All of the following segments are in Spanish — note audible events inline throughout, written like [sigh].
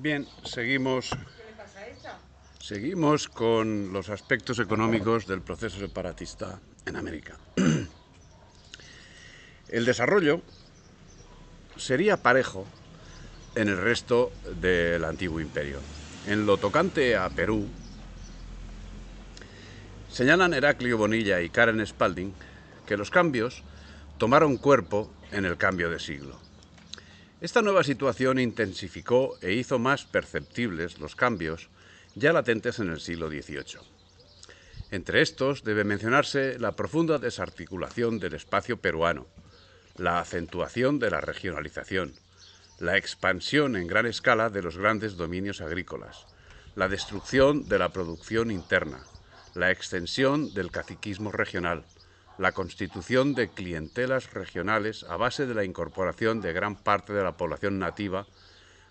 Bien, seguimos. Seguimos con los aspectos económicos del proceso separatista en América. [clears throat] El desarrollo sería parejo en el resto del antiguo imperio. En lo tocante a Perú, señalan Heraclio Bonilla y Karen Spalding que los cambios tomaron cuerpo en el cambio de siglo. Esta nueva situación intensificó e hizo más perceptibles los cambios ya latentes en el siglo XVIII. Entre estos debe mencionarse la profunda desarticulación del espacio peruano, la acentuación de la regionalización, la expansión en gran escala de los grandes dominios agrícolas, la destrucción de la producción interna, la extensión del caciquismo regional, la constitución de clientelas regionales a base de la incorporación de gran parte de la población nativa,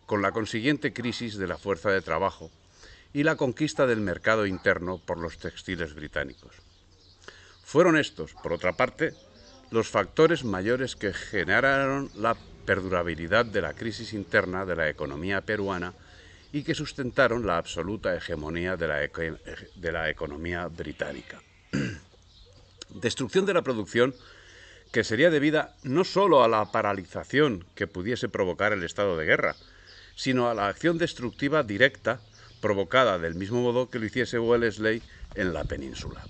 con la consiguiente crisis de la fuerza de trabajo y la conquista del mercado interno por los textiles británicos. Fueron estos, por otra parte, los factores mayores que generaron la perdurabilidad de la crisis interna de la economía peruana y que sustentaron la absoluta hegemonía de la, de la economía británica. [clears throat] destrucción de la producción que sería debida no sólo a la paralización que pudiese provocar el estado de guerra, sino a la acción destructiva directa provocada del mismo modo que lo hiciese Wellesley en la península.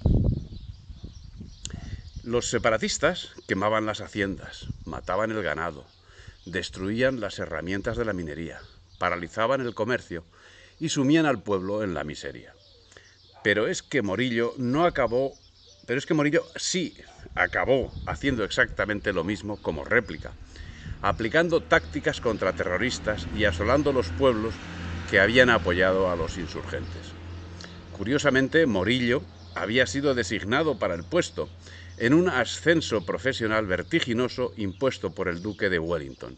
Los separatistas quemaban las haciendas, mataban el ganado, destruían las herramientas de la minería, paralizaban el comercio y sumían al pueblo en la miseria. Pero es que Morillo no acabó pero es que Morillo sí acabó haciendo exactamente lo mismo como réplica, aplicando tácticas contra terroristas y asolando los pueblos que habían apoyado a los insurgentes. Curiosamente, Morillo había sido designado para el puesto en un ascenso profesional vertiginoso impuesto por el duque de Wellington.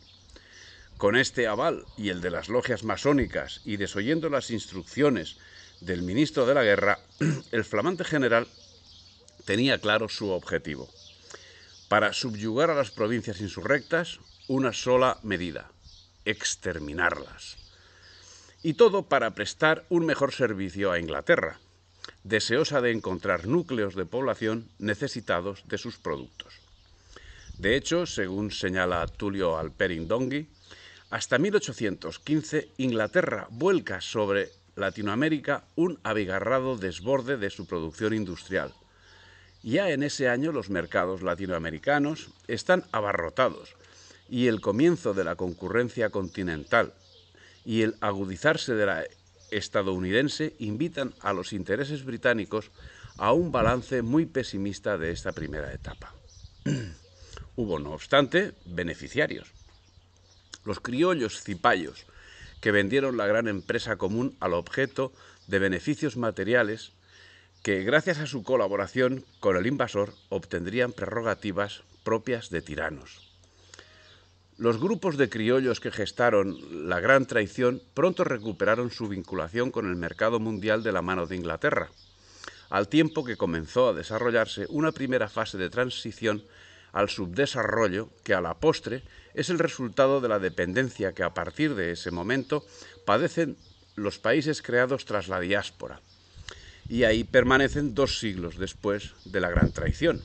Con este aval y el de las logias masónicas y desoyendo las instrucciones del ministro de la Guerra, [clears throat] el flamante general tenía claro su objetivo. Para subyugar a las provincias insurrectas, una sola medida, exterminarlas. Y todo para prestar un mejor servicio a Inglaterra, deseosa de encontrar núcleos de población necesitados de sus productos. De hecho, según señala Tulio Alperin Dongi, hasta 1815 Inglaterra vuelca sobre Latinoamérica un abigarrado desborde de su producción industrial – ya en ese año los mercados latinoamericanos están abarrotados y el comienzo de la concurrencia continental y el agudizarse de la estadounidense invitan a los intereses británicos a un balance muy pesimista de esta primera etapa. [clears throat] Hubo, no obstante, beneficiarios. Los criollos cipayos, que vendieron la gran empresa común al objeto de beneficios materiales que gracias a su colaboración con el invasor obtendrían prerrogativas propias de tiranos. Los grupos de criollos que gestaron la Gran Traición pronto recuperaron su vinculación con el mercado mundial de la mano de Inglaterra, al tiempo que comenzó a desarrollarse una primera fase de transición al subdesarrollo que a la postre es el resultado de la dependencia que a partir de ese momento padecen los países creados tras la diáspora, y ahí permanecen dos siglos después de la gran traición.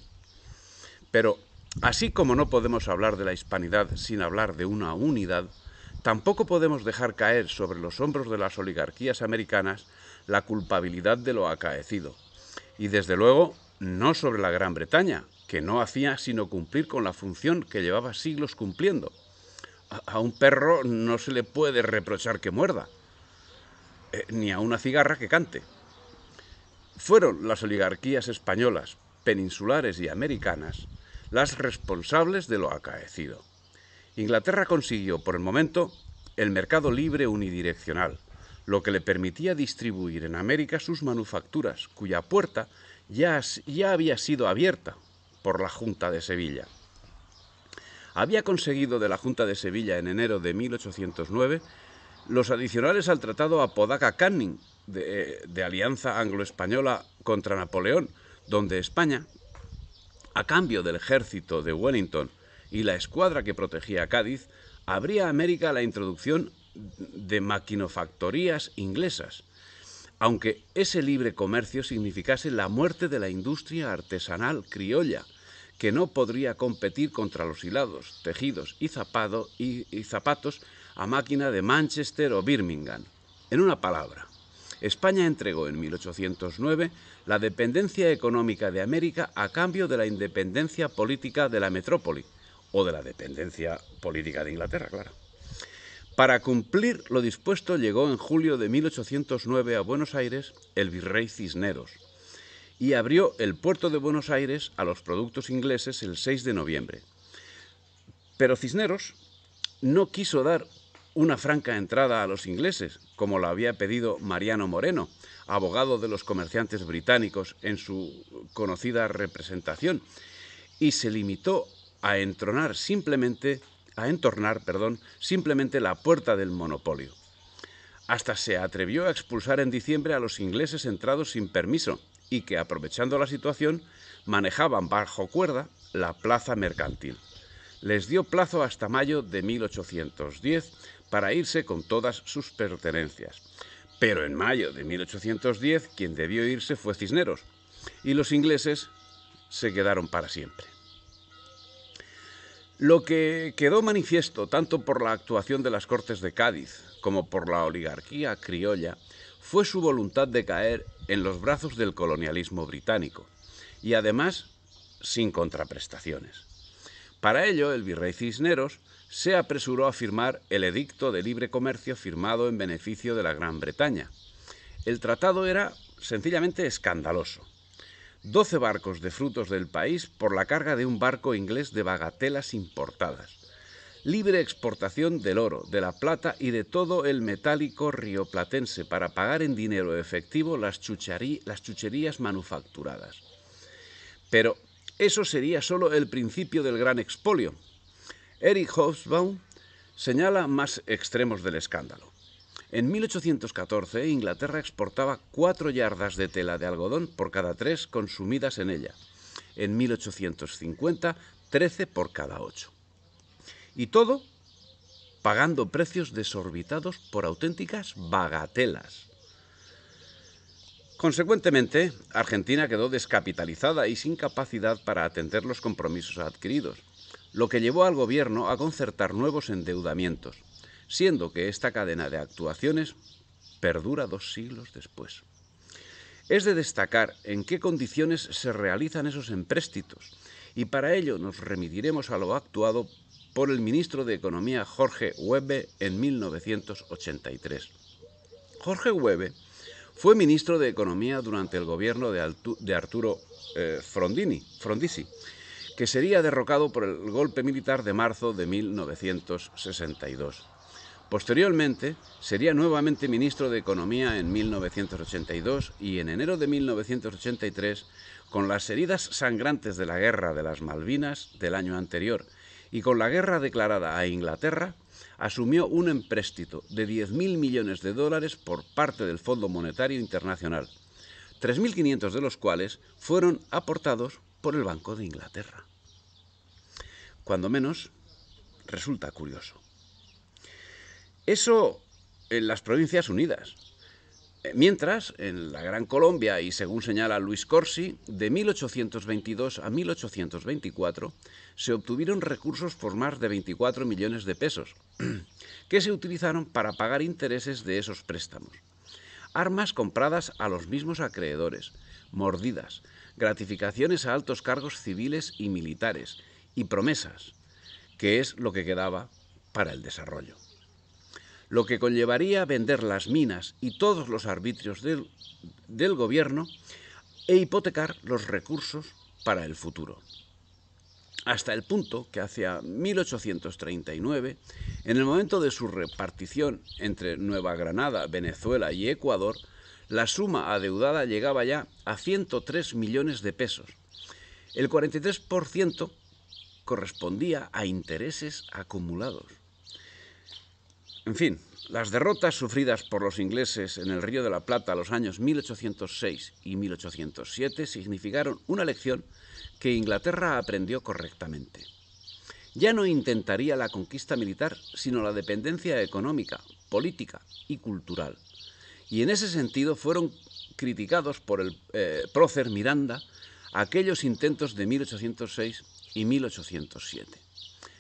Pero así como no podemos hablar de la hispanidad sin hablar de una unidad, tampoco podemos dejar caer sobre los hombros de las oligarquías americanas la culpabilidad de lo acaecido. Y desde luego no sobre la Gran Bretaña, que no hacía sino cumplir con la función que llevaba siglos cumpliendo. A, un perro no se le puede reprochar que muerda, eh, ni a una cigarra que cante fueron las oligarquías españolas, peninsulares y americanas las responsables de lo acaecido. Inglaterra consiguió, por el momento, el mercado libre unidireccional, lo que le permitía distribuir en América sus manufacturas, cuya puerta ya, ya había sido abierta por la Junta de Sevilla. Había conseguido de la Junta de Sevilla en enero de 1809 los adicionales al Tratado Apodaca-Canning, de, alianza anglo-española contra Napoleón, donde España, a cambio del ejército de Wellington y la escuadra que protegía Cádiz, abría a América la introducción de maquinofactorías inglesas, aunque ese libre comercio significase la muerte de la industria artesanal criolla, que no podría competir contra los hilados, tejidos y, y zapatos a máquina de Manchester o Birmingham. En una palabra, España entregó en 1809 la dependencia económica de América a cambio de la independencia política de la metrópoli, o de la dependencia política de Inglaterra, claro. Para cumplir lo dispuesto llegó en julio de 1809 a Buenos Aires el virrey Cisneros y abrió el puerto de Buenos Aires a los productos ingleses el 6 de noviembre. Pero Cisneros no quiso dar una franca entrada a los ingleses, como lo había pedido Mariano Moreno, abogado de los comerciantes británicos en su conocida representación, y se limitó a entronar simplemente a entornar, perdón, simplemente la puerta del monopolio. Hasta se atrevió a expulsar en diciembre a los ingleses entrados sin permiso y que, aprovechando la situación, manejaban bajo cuerda la plaza mercantil. Les dio plazo hasta mayo de 1810 para irse con todas sus pertenencias. Pero en mayo de 1810 quien debió irse fue Cisneros y los ingleses se quedaron para siempre. Lo que quedó manifiesto tanto por la actuación de las Cortes de Cádiz como por la oligarquía criolla fue su voluntad de caer en los brazos del colonialismo británico y además sin contraprestaciones. Para ello, el virrey Cisneros se apresuró a firmar el edicto de libre comercio firmado en beneficio de la Gran Bretaña. El tratado era sencillamente escandaloso. Doce barcos de frutos del país por la carga de un barco inglés de bagatelas importadas. Libre exportación del oro, de la plata y de todo el metálico rioplatense para pagar en dinero efectivo las, las chucherías manufacturadas. Pero eso sería solo el principio del gran expolio, Eric Hobsbawm señala más extremos del escándalo. En 1814, Inglaterra exportaba cuatro yardas de tela de algodón por cada tres consumidas en ella. En 1850, 13 por cada ocho. Y todo pagando precios desorbitados por auténticas bagatelas. Consecuentemente, Argentina quedó descapitalizada y sin capacidad para atender los compromisos adquiridos lo que llevó al gobierno a concertar nuevos endeudamientos, siendo que esta cadena de actuaciones perdura dos siglos después. Es de destacar en qué condiciones se realizan esos empréstitos, y para ello nos remitiremos a lo actuado por el ministro de Economía Jorge Webbe en 1983. Jorge Webbe fue ministro de Economía durante el gobierno de, Arturo eh, Frondizi que sería derrocado por el golpe militar de marzo de 1962. Posteriormente, sería nuevamente ministro de Economía en 1982 y en enero de 1983, con las heridas sangrantes de la Guerra de las Malvinas del año anterior y con la guerra declarada a Inglaterra, asumió un empréstito de 10.000 millones de dólares por parte del Fondo Monetario Internacional, 3.500 de los cuales fueron aportados por el Banco de Inglaterra cuando menos, resulta curioso. Eso en las provincias unidas. Eh, mientras, en la Gran Colombia, y según señala Luis Corsi, de 1822 a 1824 se obtuvieron recursos por más de 24 millones de pesos, [clears throat] que se utilizaron para pagar intereses de esos préstamos. Armas compradas a los mismos acreedores, mordidas, gratificaciones a altos cargos civiles y militares, y promesas, que es lo que quedaba para el desarrollo. Lo que conllevaría vender las minas y todos los arbitrios del, gobierno e hipotecar los recursos para el futuro. Hasta el punto que hacia 1839, en el momento de su repartición entre Nueva Granada, Venezuela y Ecuador, la suma adeudada llegaba ya a 103 millones de pesos, el 43% correspondía a intereses acumulados. En fin, las derrotas sufridas por los ingleses en el Río de la Plata los años 1806 y 1807 significaron una lección que Inglaterra aprendió correctamente. Ya no intentaría la conquista militar, sino la dependencia económica, política y cultural. Y en ese sentido fueron criticados por el eh, prócer Miranda aquellos intentos de 1806 y 1807.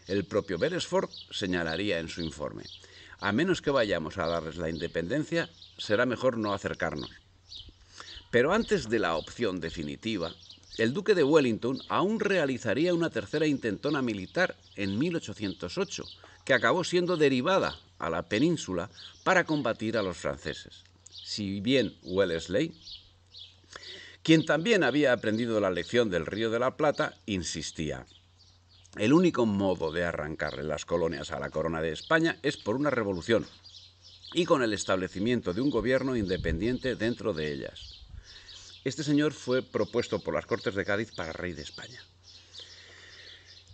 El propio Beresford señalaría en su informe, a menos que vayamos a darles la independencia, será mejor no acercarnos. Pero antes de la opción definitiva, el duque de Wellington aún realizaría una tercera intentona militar en 1808, que acabó siendo derivada a la península para combatir a los franceses. Si bien Wellesley quien también había aprendido la lección del Río de la Plata, insistía. El único modo de arrancarle las colonias a la corona de España es por una revolución y con el establecimiento de un gobierno independiente dentro de ellas. Este señor fue propuesto por las Cortes de Cádiz para rey de España.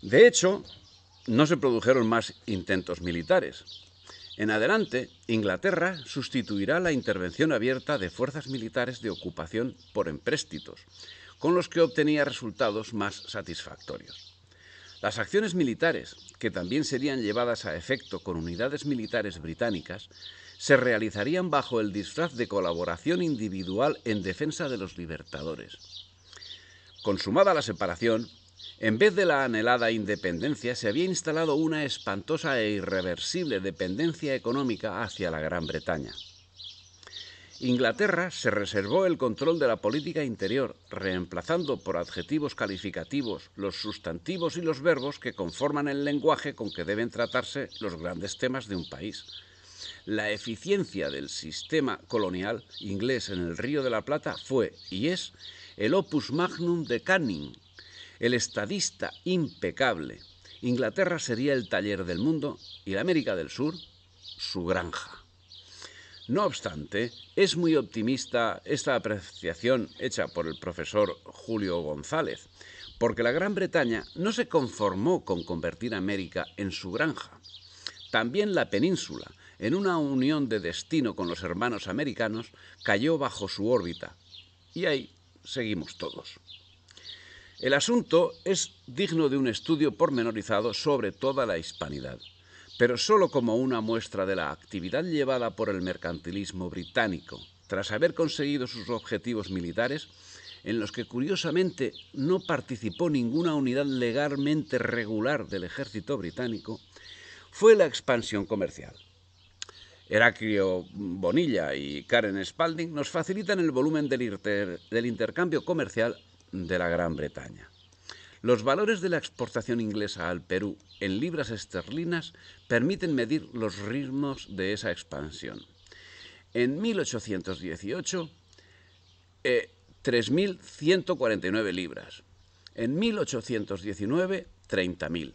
De hecho, no se produjeron más intentos militares. En adelante, Inglaterra sustituirá la intervención abierta de fuerzas militares de ocupación por empréstitos, con los que obtenía resultados más satisfactorios. Las acciones militares, que también serían llevadas a efecto con unidades militares británicas, se realizarían bajo el disfraz de colaboración individual en defensa de los libertadores. Consumada la separación, en vez de la anhelada independencia, se había instalado una espantosa e irreversible dependencia económica hacia la Gran Bretaña. Inglaterra se reservó el control de la política interior, reemplazando por adjetivos calificativos los sustantivos y los verbos que conforman el lenguaje con que deben tratarse los grandes temas de un país. La eficiencia del sistema colonial inglés en el Río de la Plata fue y es el opus magnum de Canning, el estadista impecable. Inglaterra sería el taller del mundo y la América del Sur su granja. No obstante, es muy optimista esta apreciación hecha por el profesor Julio González, porque la Gran Bretaña no se conformó con convertir América en su granja. También la península, en una unión de destino con los hermanos americanos, cayó bajo su órbita. Y ahí seguimos todos. El asunto es digno de un estudio pormenorizado sobre toda la hispanidad, pero solo como una muestra de la actividad llevada por el mercantilismo británico, tras haber conseguido sus objetivos militares, en los que curiosamente no participó ninguna unidad legalmente regular del ejército británico, fue la expansión comercial. Heraclio Bonilla y Karen Spalding nos facilitan el volumen del, del intercambio comercial de la Gran Bretaña. Los valores de la exportación inglesa al Perú en libras esterlinas permiten medir los ritmos de esa expansión. En 1818, 3.149 eh, libras. En 1819, 30.000.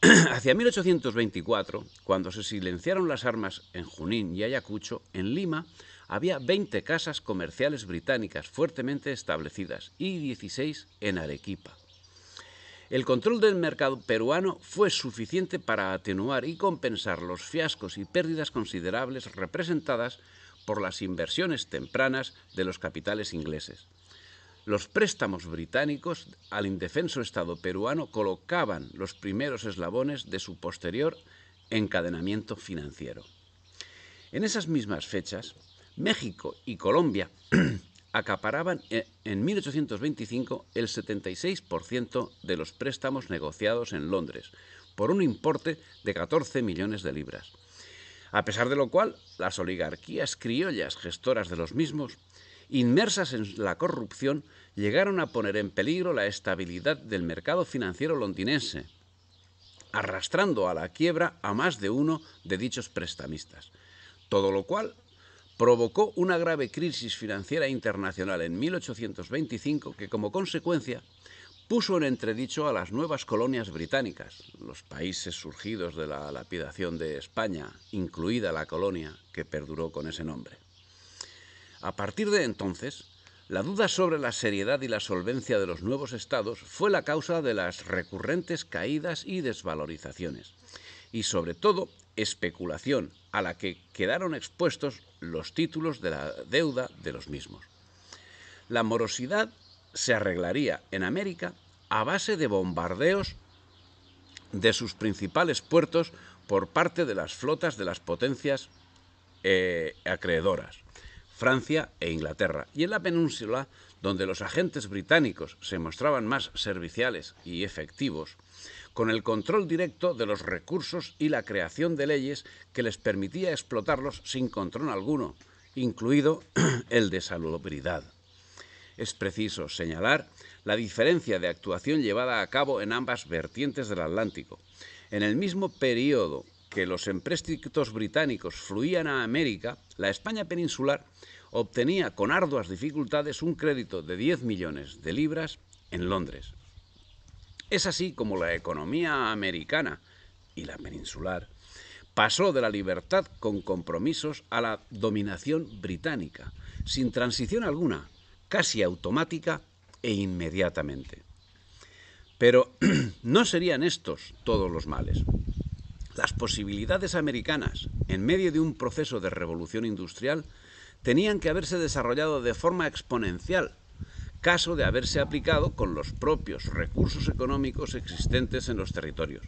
[clears throat] Hacia 1824, cuando se silenciaron las armas en Junín y Ayacucho, en Lima había 20 casas comerciales británicas fuertemente establecidas y 16 en Arequipa. El control del mercado peruano fue suficiente para atenuar y compensar los fiascos y pérdidas considerables representadas por las inversiones tempranas de los capitales ingleses los préstamos británicos al indefenso Estado peruano colocaban los primeros eslabones de su posterior encadenamiento financiero. En esas mismas fechas, México y Colombia [clears throat] acaparaban eh, en 1825 el 76% de los préstamos negociados en Londres, por un importe de 14 millones de libras. A pesar de lo cual, las oligarquías criollas gestoras de los mismos inmersas en la corrupción, llegaron a poner en peligro la estabilidad del mercado financiero londinense, arrastrando a la quiebra a más de uno de dichos prestamistas. Todo lo cual provocó una grave crisis financiera internacional en 1825 que como consecuencia puso en entredicho a las nuevas colonias británicas, los países surgidos de la lapidación de España, incluida la colonia que perduró con ese nombre. A partir de entonces, la duda sobre la seriedad y la solvencia de los nuevos estados fue la causa de las recurrentes caídas y desvalorizaciones, y sobre todo especulación a la que quedaron expuestos los títulos de la deuda de los mismos. La morosidad se arreglaría en América a base de bombardeos de sus principales puertos por parte de las flotas de las potencias eh, acreedoras Francia e Inglaterra. Y en la península, donde los agentes británicos se mostraban más serviciales y efectivos, con el control directo de los recursos y la creación de leyes que les permitía explotarlos sin control alguno, incluido [clears throat] el de salubridad. Es preciso señalar la diferencia de actuación llevada a cabo en ambas vertientes del Atlántico. En el mismo periodo los empréstitos británicos fluían a América, la España peninsular obtenía con arduas dificultades un crédito de 10 millones de libras en Londres. Es así como la economía americana y la peninsular pasó de la libertad con compromisos a la dominación británica, sin transición alguna, casi automática e inmediatamente. Pero [clears throat] no serían estos todos los males las posibilidades americanas, en medio de un proceso de revolución industrial, tenían que haberse desarrollado de forma exponencial, caso de haberse aplicado con los propios recursos económicos existentes en los territorios.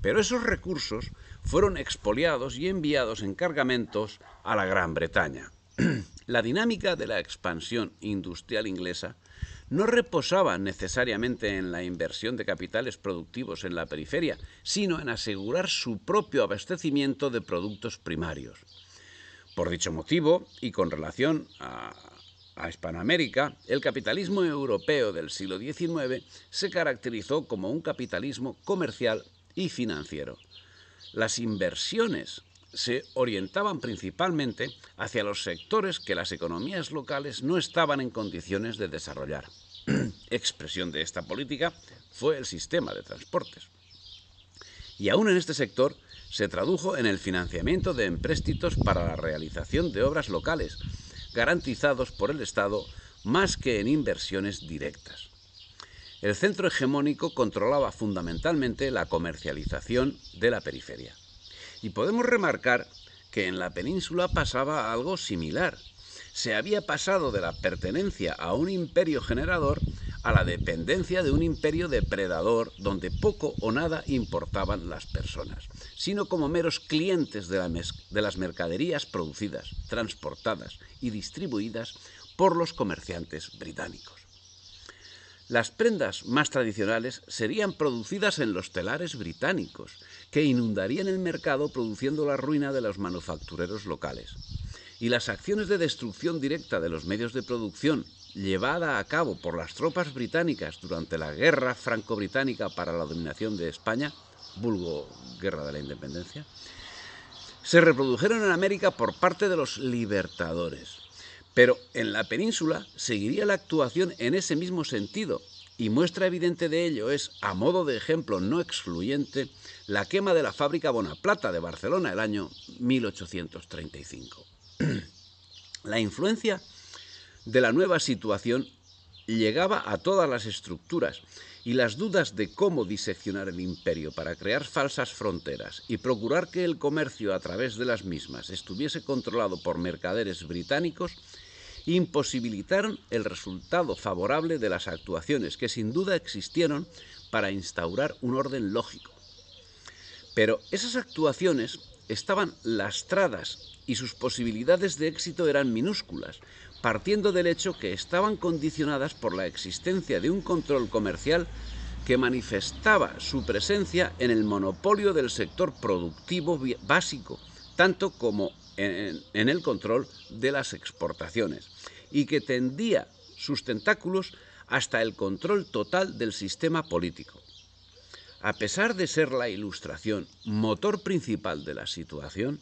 Pero esos recursos fueron expoliados y enviados en cargamentos a la Gran Bretaña. [clears throat] la dinámica de la expansión industrial inglesa no reposaba necesariamente en la inversión de capitales productivos en la periferia, sino en asegurar su propio abastecimiento de productos primarios. Por dicho motivo, y con relación a, Hispanoamérica, el capitalismo europeo del siglo XIX se caracterizó como un capitalismo comercial y financiero. Las inversiones se orientaban principalmente hacia los sectores que las economías locales no estaban en condiciones de desarrollar. [clears throat] Expresión de esta política fue el sistema de transportes. Y aún en este sector se tradujo en el financiamiento de empréstitos para la realización de obras locales, garantizados por el Estado más que en inversiones directas. El centro hegemónico controlaba fundamentalmente la comercialización de la periferia. Y podemos remarcar que en la península pasaba algo similar. Se había pasado de la pertenencia a un imperio generador a la dependencia de un imperio depredador donde poco o nada importaban las personas, sino como meros clientes de, las mercaderías producidas, transportadas y distribuidas por los comerciantes británicos. Las prendas más tradicionales serían producidas en los telares británicos, que inundarían el mercado produciendo la ruina de los manufactureros locales. Y las acciones de destrucción directa de los medios de producción llevada a cabo por las tropas británicas durante la guerra franco-británica para la dominación de España, vulgo Guerra de la Independencia, se reprodujeron en América por parte de los libertadores pero en la península seguiría la actuación en ese mismo sentido, y muestra evidente de ello es, a modo de ejemplo no excluyente, la quema de la fábrica Bonaplata de Barcelona el año 1835. [clears throat] la influencia de la nueva situación llegaba a todas las estructuras y las dudas de cómo diseccionar el imperio para crear falsas fronteras y procurar que el comercio a través de las mismas estuviese controlado por mercaderes británicos imposibilitaron el resultado favorable de las actuaciones que sin duda existieron para instaurar un orden lógico. Pero esas actuaciones estaban lastradas y sus posibilidades de éxito eran minúsculas, partiendo del hecho que estaban condicionadas por la existencia de un control comercial que manifestaba su presencia en el monopolio del sector productivo básico, tanto como en, el control de las exportaciones y que tendía sus tentáculos hasta el control total del sistema político. A pesar de ser la ilustración motor principal de la situación,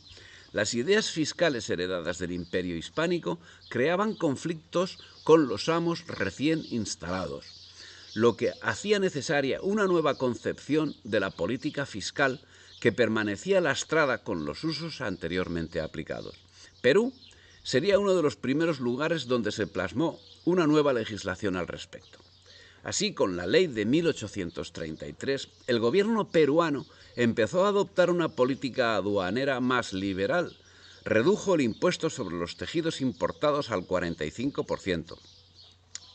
las ideas fiscales heredadas del imperio hispánico creaban conflictos con los amos recién instalados, lo que hacía necesaria una nueva concepción de la política fiscal que permanecía lastrada con los usos anteriormente aplicados. Perú sería uno de los primeros lugares donde se plasmó una nueva legislación al respecto. Así, con la ley de 1833, el gobierno peruano empezó a adoptar una política aduanera más liberal, redujo el impuesto sobre los tejidos importados al 45%.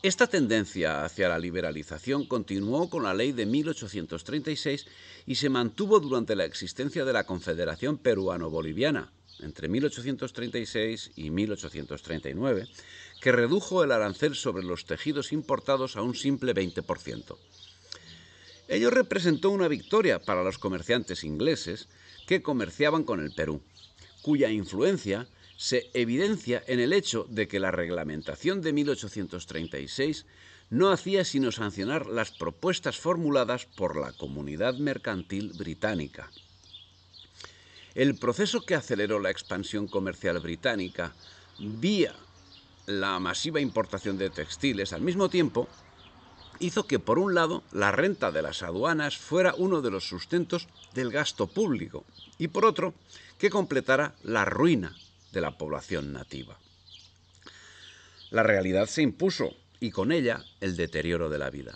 Esta tendencia hacia la liberalización continuó con la ley de 1836 y se mantuvo durante la existencia de la Confederación Peruano-Boliviana, entre 1836 y 1839, que redujo el arancel sobre los tejidos importados a un simple 20%. Ello representó una victoria para los comerciantes ingleses que comerciaban con el Perú, cuya influencia se evidencia en el hecho de que la reglamentación de 1836 no hacía sino sancionar las propuestas formuladas por la comunidad mercantil británica. El proceso que aceleró la expansión comercial británica vía la masiva importación de textiles al mismo tiempo hizo que, por un lado, la renta de las aduanas fuera uno de los sustentos del gasto público y, por otro, que completara la ruina de la población nativa. La realidad se impuso y con ella el deterioro de la vida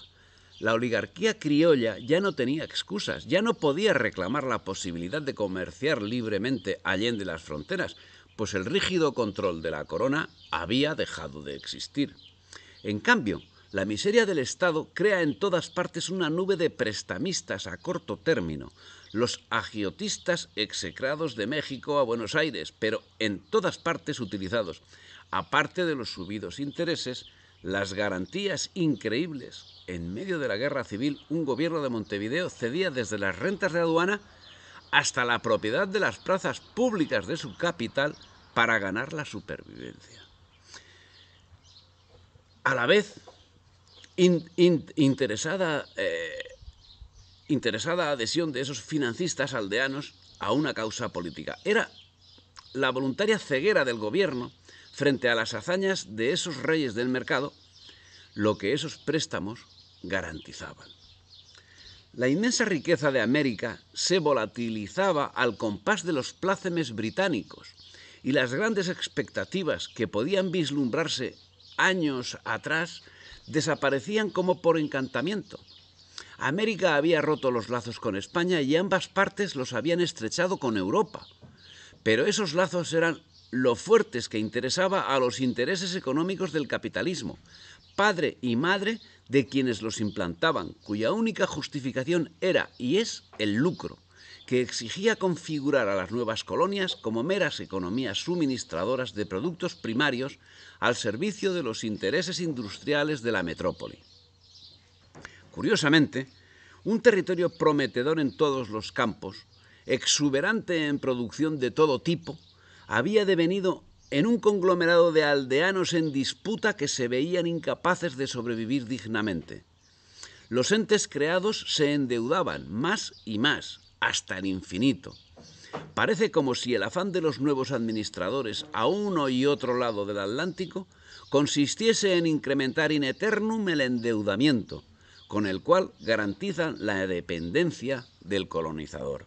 la oligarquía criolla ya no tenía excusas, ya no podía reclamar la posibilidad de comerciar libremente de las fronteras, pues el rígido control de la corona había dejado de existir. En cambio, la miseria del Estado crea en todas partes una nube de prestamistas a corto término, los agiotistas execrados de México a Buenos Aires, pero en todas partes utilizados, aparte de los subidos intereses las garantías increíbles. En medio de la guerra civil, un gobierno de Montevideo cedía desde las rentas de aduana hasta la propiedad de las plazas públicas de su capital para ganar la supervivencia. A la vez, interesada, eh, interesada adhesión de esos financistas aldeanos a una causa política. Era la voluntaria ceguera del gobierno frente a las hazañas de esos reyes del mercado lo que esos préstamos garantizaban. La inmensa riqueza de América se volatilizaba al compás de los plácemes británicos y las grandes expectativas que podían vislumbrarse años atrás desaparecían como por encantamiento. América había roto los lazos con España y ambas partes los habían estrechado con Europa. Pero esos lazos eran lo fuertes que interesaba a los intereses económicos del capitalismo, padre y madre de quienes los implantaban, cuya única justificación era y es el lucro, que exigía configurar a las nuevas colonias como meras economías suministradoras de productos primarios al servicio de los intereses industriales de la metrópoli. Curiosamente, un territorio prometedor en todos los campos, exuberante en producción de todo tipo, había devenido en un conglomerado de aldeanos en disputa que se veían incapaces de sobrevivir dignamente. Los entes creados se endeudaban más y más, hasta el infinito. Parece como si el afán de los nuevos administradores a uno y otro lado del Atlántico consistiese en incrementar in eternum el endeudamiento, con el cual garantizan la dependencia del colonizador.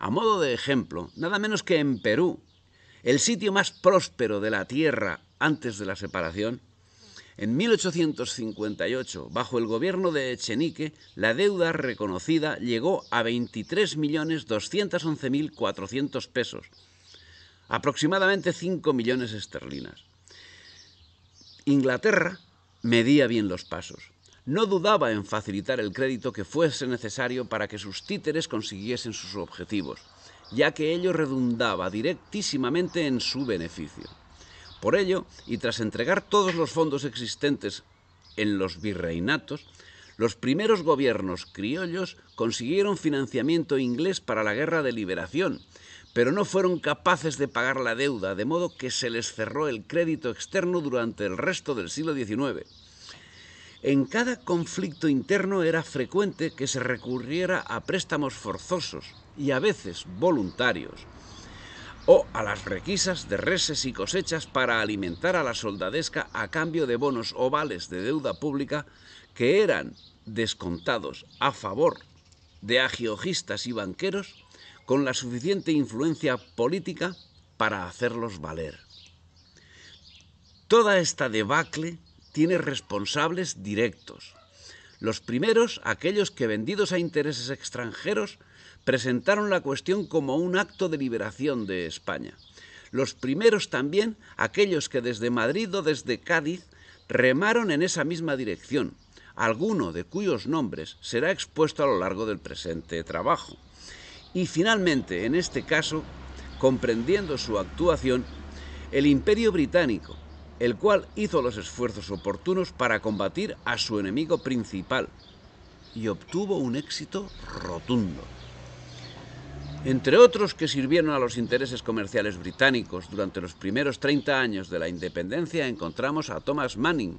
A modo de ejemplo, nada menos que en Perú, el sitio más próspero de la tierra antes de la separación, en 1858, bajo el gobierno de Echenique, la deuda reconocida llegó a 23.211.400 pesos, aproximadamente 5 millones esterlinas. Inglaterra medía bien los pasos. No dudaba en facilitar el crédito que fuese necesario para que sus títeres consiguiesen sus objetivos ya que ello redundaba directísimamente en su beneficio. Por ello, y tras entregar todos los fondos existentes en los virreinatos, los primeros gobiernos criollos consiguieron financiamiento inglés para la Guerra de Liberación, pero no fueron capaces de pagar la deuda, de modo que se les cerró el crédito externo durante el resto del siglo XIX. En cada conflicto interno era frecuente que se recurriera a préstamos forzosos y a veces voluntarios, o a las requisas de reses y cosechas para alimentar a la soldadesca a cambio de bonos o de deuda pública que eran descontados a favor de agiojistas y banqueros con la suficiente influencia política para hacerlos valer. Toda esta debacle tiene responsables directos. Los primeros, aquellos que vendidos a intereses extranjeros, presentaron la cuestión como un acto de liberación de España. Los primeros también, aquellos que desde Madrid o desde Cádiz remaron en esa misma dirección, alguno de cuyos nombres será expuesto a lo largo del presente trabajo. Y finalmente, en este caso, comprendiendo su actuación, el imperio británico, el cual hizo los esfuerzos oportunos para combatir a su enemigo principal y obtuvo un éxito rotundo. Entre otros que sirvieron a los intereses comerciales británicos durante los primeros 30 años de la independencia encontramos a Thomas Manning,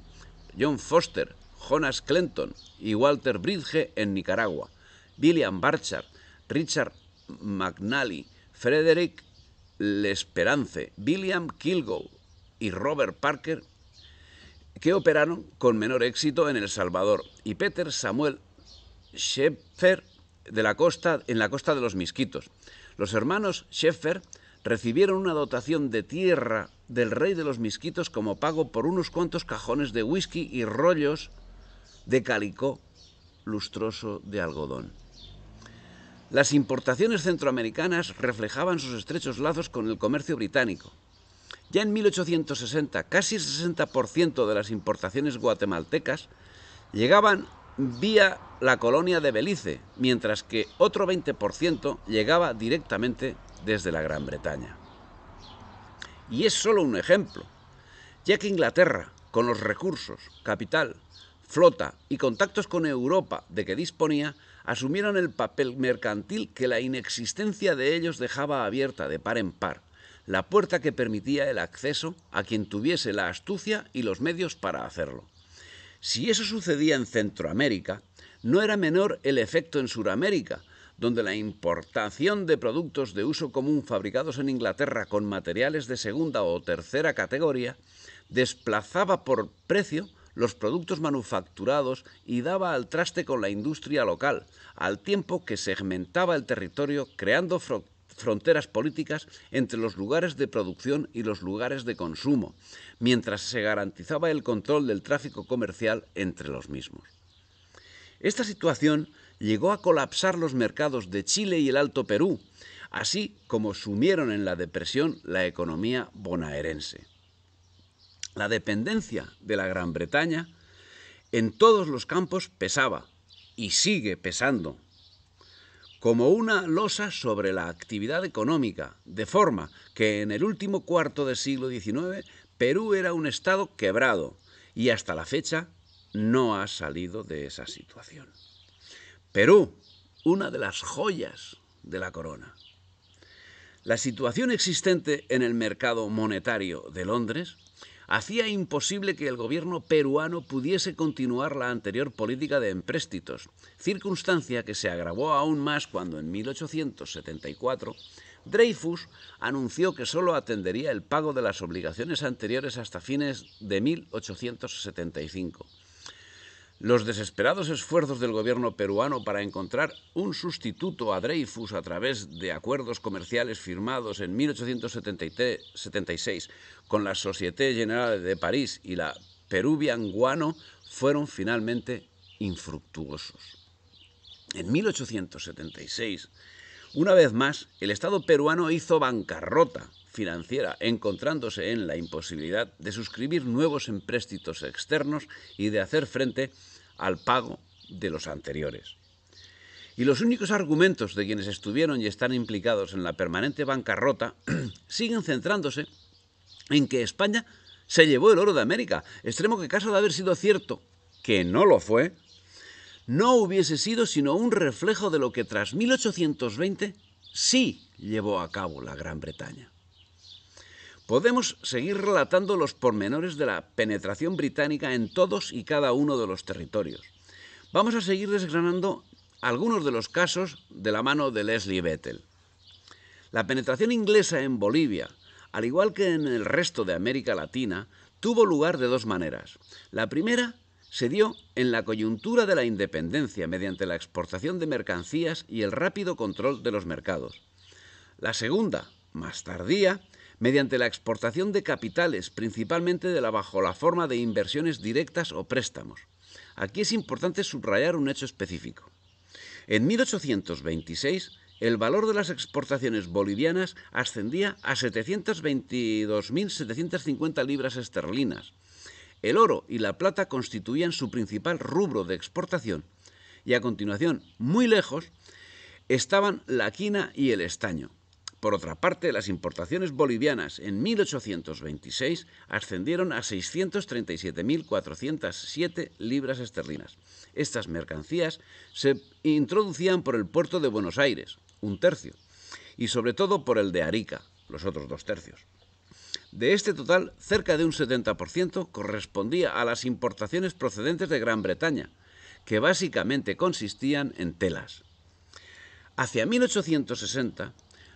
John Foster, Jonas Clinton y Walter Bridge en Nicaragua, William Barchard, Richard McNally, Frederick Lesperance, William Kilgour, y Robert Parker, que operaron con menor éxito en El Salvador, y Peter Samuel Sheffer de la costa, en la costa de los Misquitos. Los hermanos Sheffer recibieron una dotación de tierra del rey de los Misquitos como pago por unos cuantos cajones de whisky y rollos de calicó lustroso de algodón. Las importaciones centroamericanas reflejaban sus estrechos lazos con el comercio británico. Ya en 1860, casi el 60% de las importaciones guatemaltecas llegaban vía la colonia de Belice, mientras que otro 20% llegaba directamente desde la Gran Bretaña. Y es solo un ejemplo, ya que Inglaterra, con los recursos, capital, flota y contactos con Europa de que disponía, asumieron el papel mercantil que la inexistencia de ellos dejaba abierta de par en par, la puerta que permitía el acceso a quien tuviese la astucia y los medios para hacerlo. Si eso sucedía en Centroamérica, no era menor el efecto en Suramérica, donde la importación de productos de uso común fabricados en Inglaterra con materiales de segunda o tercera categoría desplazaba por precio los productos manufacturados y daba al traste con la industria local, al tiempo que segmentaba el territorio creando fronteras políticas entre los lugares de producción y los lugares de consumo, mientras se garantizaba el control del tráfico comercial entre los mismos. Esta situación llegó a colapsar los mercados de Chile y el Alto Perú, así como sumieron en la depresión la economía bonaerense. La dependencia de la Gran Bretaña en todos los campos pesaba y sigue pesando como una losa sobre la actividad económica, de forma que en el último cuarto del siglo XIX Perú era un estado quebrado y hasta la fecha no ha salido de esa situación. Perú, una de las joyas de la corona. La situación existente en el mercado monetario de Londres hacía imposible que el gobierno peruano pudiese continuar la anterior política de empréstitos, circunstancia que se agravó aún más cuando en 1874 Dreyfus anunció que solo atendería el pago de las obligaciones anteriores hasta fines de 1875. Los desesperados esfuerzos del gobierno peruano para encontrar un sustituto a Dreyfus a través de acuerdos comerciales firmados en 1876 con la Société Générale de París y la Peruvian Guano fueron finalmente infructuosos. En 1876, una vez más, el Estado peruano hizo bancarrota financiera, encontrándose en la imposibilidad de suscribir nuevos empréstitos externos y de hacer frente al pago de los anteriores. Y los únicos argumentos de quienes estuvieron y están implicados en la permanente bancarrota [clears throat] siguen centrándose en que España se llevó el oro de América, extremo que caso de haber sido cierto, que no lo fue, no hubiese sido sino un reflejo de lo que tras 1820 sí llevó a cabo la Gran Bretaña. Podemos seguir relatando los pormenores de la penetración británica en todos y cada uno de los territorios. Vamos a seguir desgranando algunos de los casos de la mano de Leslie Vettel. La penetración inglesa en Bolivia, al igual que en el resto de América Latina, tuvo lugar de dos maneras. La primera se dio en la coyuntura de la independencia mediante la exportación de mercancías y el rápido control de los mercados. La segunda, más tardía, mediante la exportación de capitales, principalmente de la bajo la forma de inversiones directas o préstamos. Aquí es importante subrayar un hecho específico. En 1826, el valor de las exportaciones bolivianas ascendía a 722.750 libras esterlinas. El oro y la plata constituían su principal rubro de exportación. Y a continuación, muy lejos, estaban la quina y el estaño. Por otra parte, las importaciones bolivianas en 1826 ascendieron a 637.407 libras esterlinas. Estas mercancías se introducían por el puerto de Buenos Aires, un tercio, y sobre todo por el de Arica, los otros dos tercios. De este total, cerca de un 70% correspondía a las importaciones procedentes de Gran Bretaña, que básicamente consistían en telas. Hacia 1860,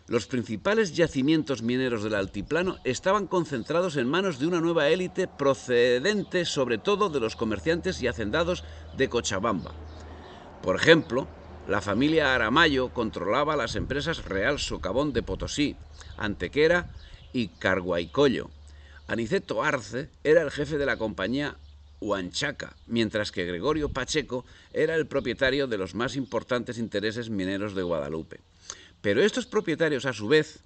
los principales yacimientos mineros del altiplano estaban concentrados en manos de una nueva élite procedente sobre todo de los comerciantes y hacendados de Cochabamba. Por ejemplo, la familia Aramayo controlaba las empresas Real Socavón de Potosí, Antequera y Carguaycollo. Aniceto Arce era el jefe de la compañía Huanchaca, mientras que Gregorio Pacheco era el propietario de los más importantes intereses mineros de Guadalupe. Pero estos propietarios, a su vez,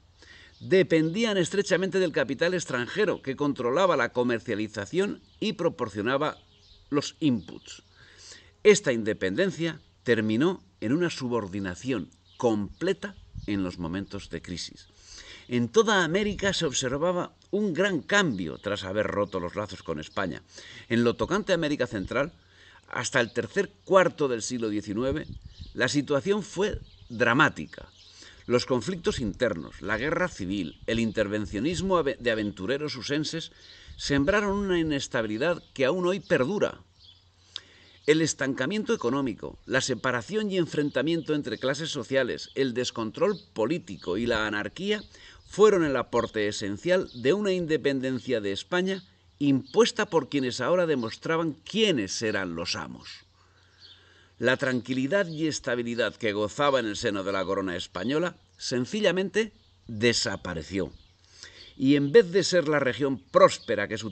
dependían estrechamente del capital extranjero que controlaba la comercialización y proporcionaba los inputs. Esta independencia terminó en una subordinación completa en los momentos de crisis. En toda América se observaba un gran cambio tras haber roto los lazos con España. En lo tocante a América Central, hasta el tercer cuarto del siglo XIX, la situación fue dramática. Los conflictos internos, la guerra civil, el intervencionismo de aventureros usenses sembraron una inestabilidad que aún hoy perdura. El estancamiento económico, la separación y enfrentamiento entre clases sociales, el descontrol político y la anarquía fueron el aporte esencial de una independencia de España impuesta por quienes ahora demostraban quiénes eran los amos la tranquilidad y estabilidad que gozaba en el seno de la corona española sencillamente desapareció. Y en vez de ser la región próspera que su,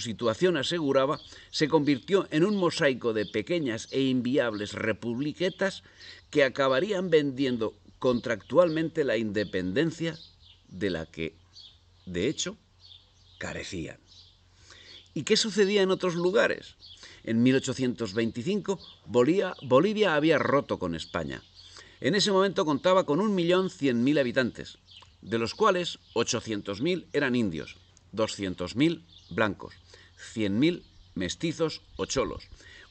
situación aseguraba, se convirtió en un mosaico de pequeñas e inviables republiquetas que acabarían vendiendo contractualmente la independencia de la que, de hecho, carecían. ¿Y qué sucedía en otros lugares? En 1825 Bolivia, había roto con España. En ese momento contaba con 1.100.000 habitantes, de los cuales 800.000 eran indios, 200.000 blancos, 100.000 mestizos o cholos,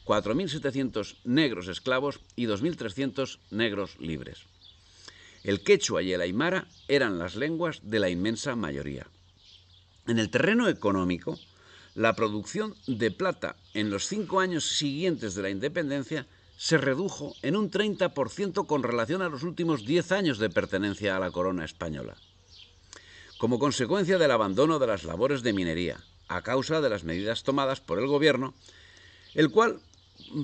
4.700 negros esclavos y 2.300 negros libres. El quechua y el aymara eran las lenguas de la inmensa mayoría. En el terreno económico, la producción de plata en los cinco años siguientes de la independencia se redujo en un 30% con relación a los últimos 10 años de pertenencia a la corona española, como consecuencia del abandono de las labores de minería, a causa de las medidas tomadas por el gobierno, el cual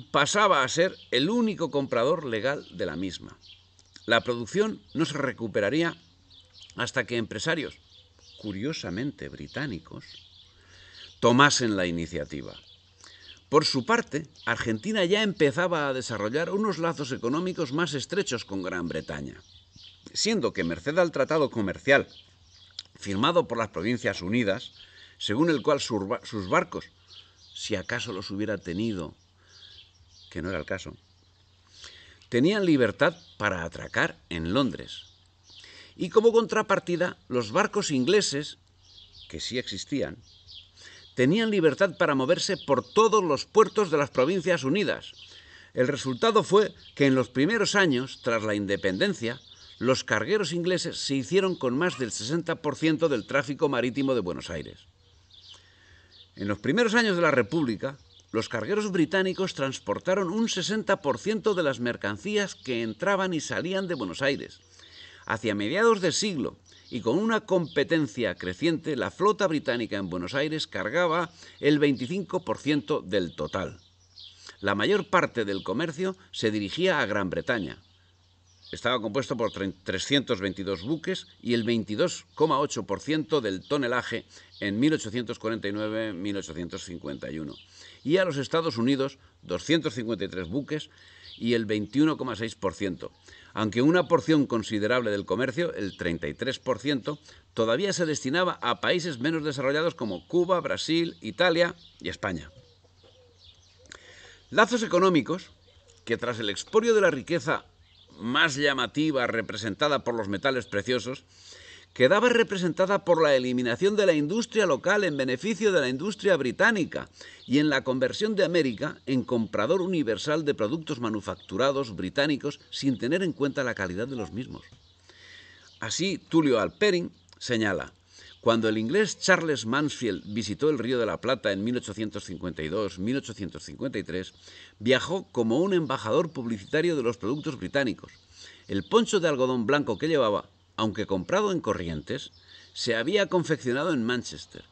pasaba a ser el único comprador legal de la misma. La producción no se recuperaría hasta que empresarios, curiosamente británicos, tomasen la iniciativa. Por su parte, Argentina ya empezaba a desarrollar unos lazos económicos más estrechos con Gran Bretaña, siendo que merced al Tratado Comercial firmado por las Provincias Unidas, según el cual sus barcos, si acaso los hubiera tenido, que no era el caso, tenían libertad para atracar en Londres. Y como contrapartida, los barcos ingleses, que sí existían, tenían libertad para moverse por todos los puertos de las Provincias Unidas. El resultado fue que en los primeros años, tras la independencia, los cargueros ingleses se hicieron con más del 60% del tráfico marítimo de Buenos Aires. En los primeros años de la República, los cargueros británicos transportaron un 60% de las mercancías que entraban y salían de Buenos Aires hacia mediados del siglo y con una competencia creciente, la flota británica en Buenos Aires cargaba el 25% del total. La mayor parte del comercio se dirigía a Gran Bretaña. Estaba compuesto por 322 buques y el 22,8% del tonelaje en 1849-1851. Y a los Estados Unidos, 253 buques y el 21,6% aunque una porción considerable del comercio, el 33%, todavía se destinaba a países menos desarrollados como Cuba, Brasil, Italia y España. Lazos económicos que tras el exporio de la riqueza más llamativa representada por los metales preciosos, quedaba representada por la eliminación de la industria local en beneficio de la industria británica y en la conversión de América en comprador universal de productos manufacturados británicos sin tener en cuenta la calidad de los mismos. Así, Tulio Alperin señala, cuando el inglés Charles Mansfield visitó el Río de la Plata en 1852-1853, viajó como un embajador publicitario de los productos británicos. El poncho de algodón blanco que llevaba aunque comprado en Corrientes, se había confeccionado en Manchester,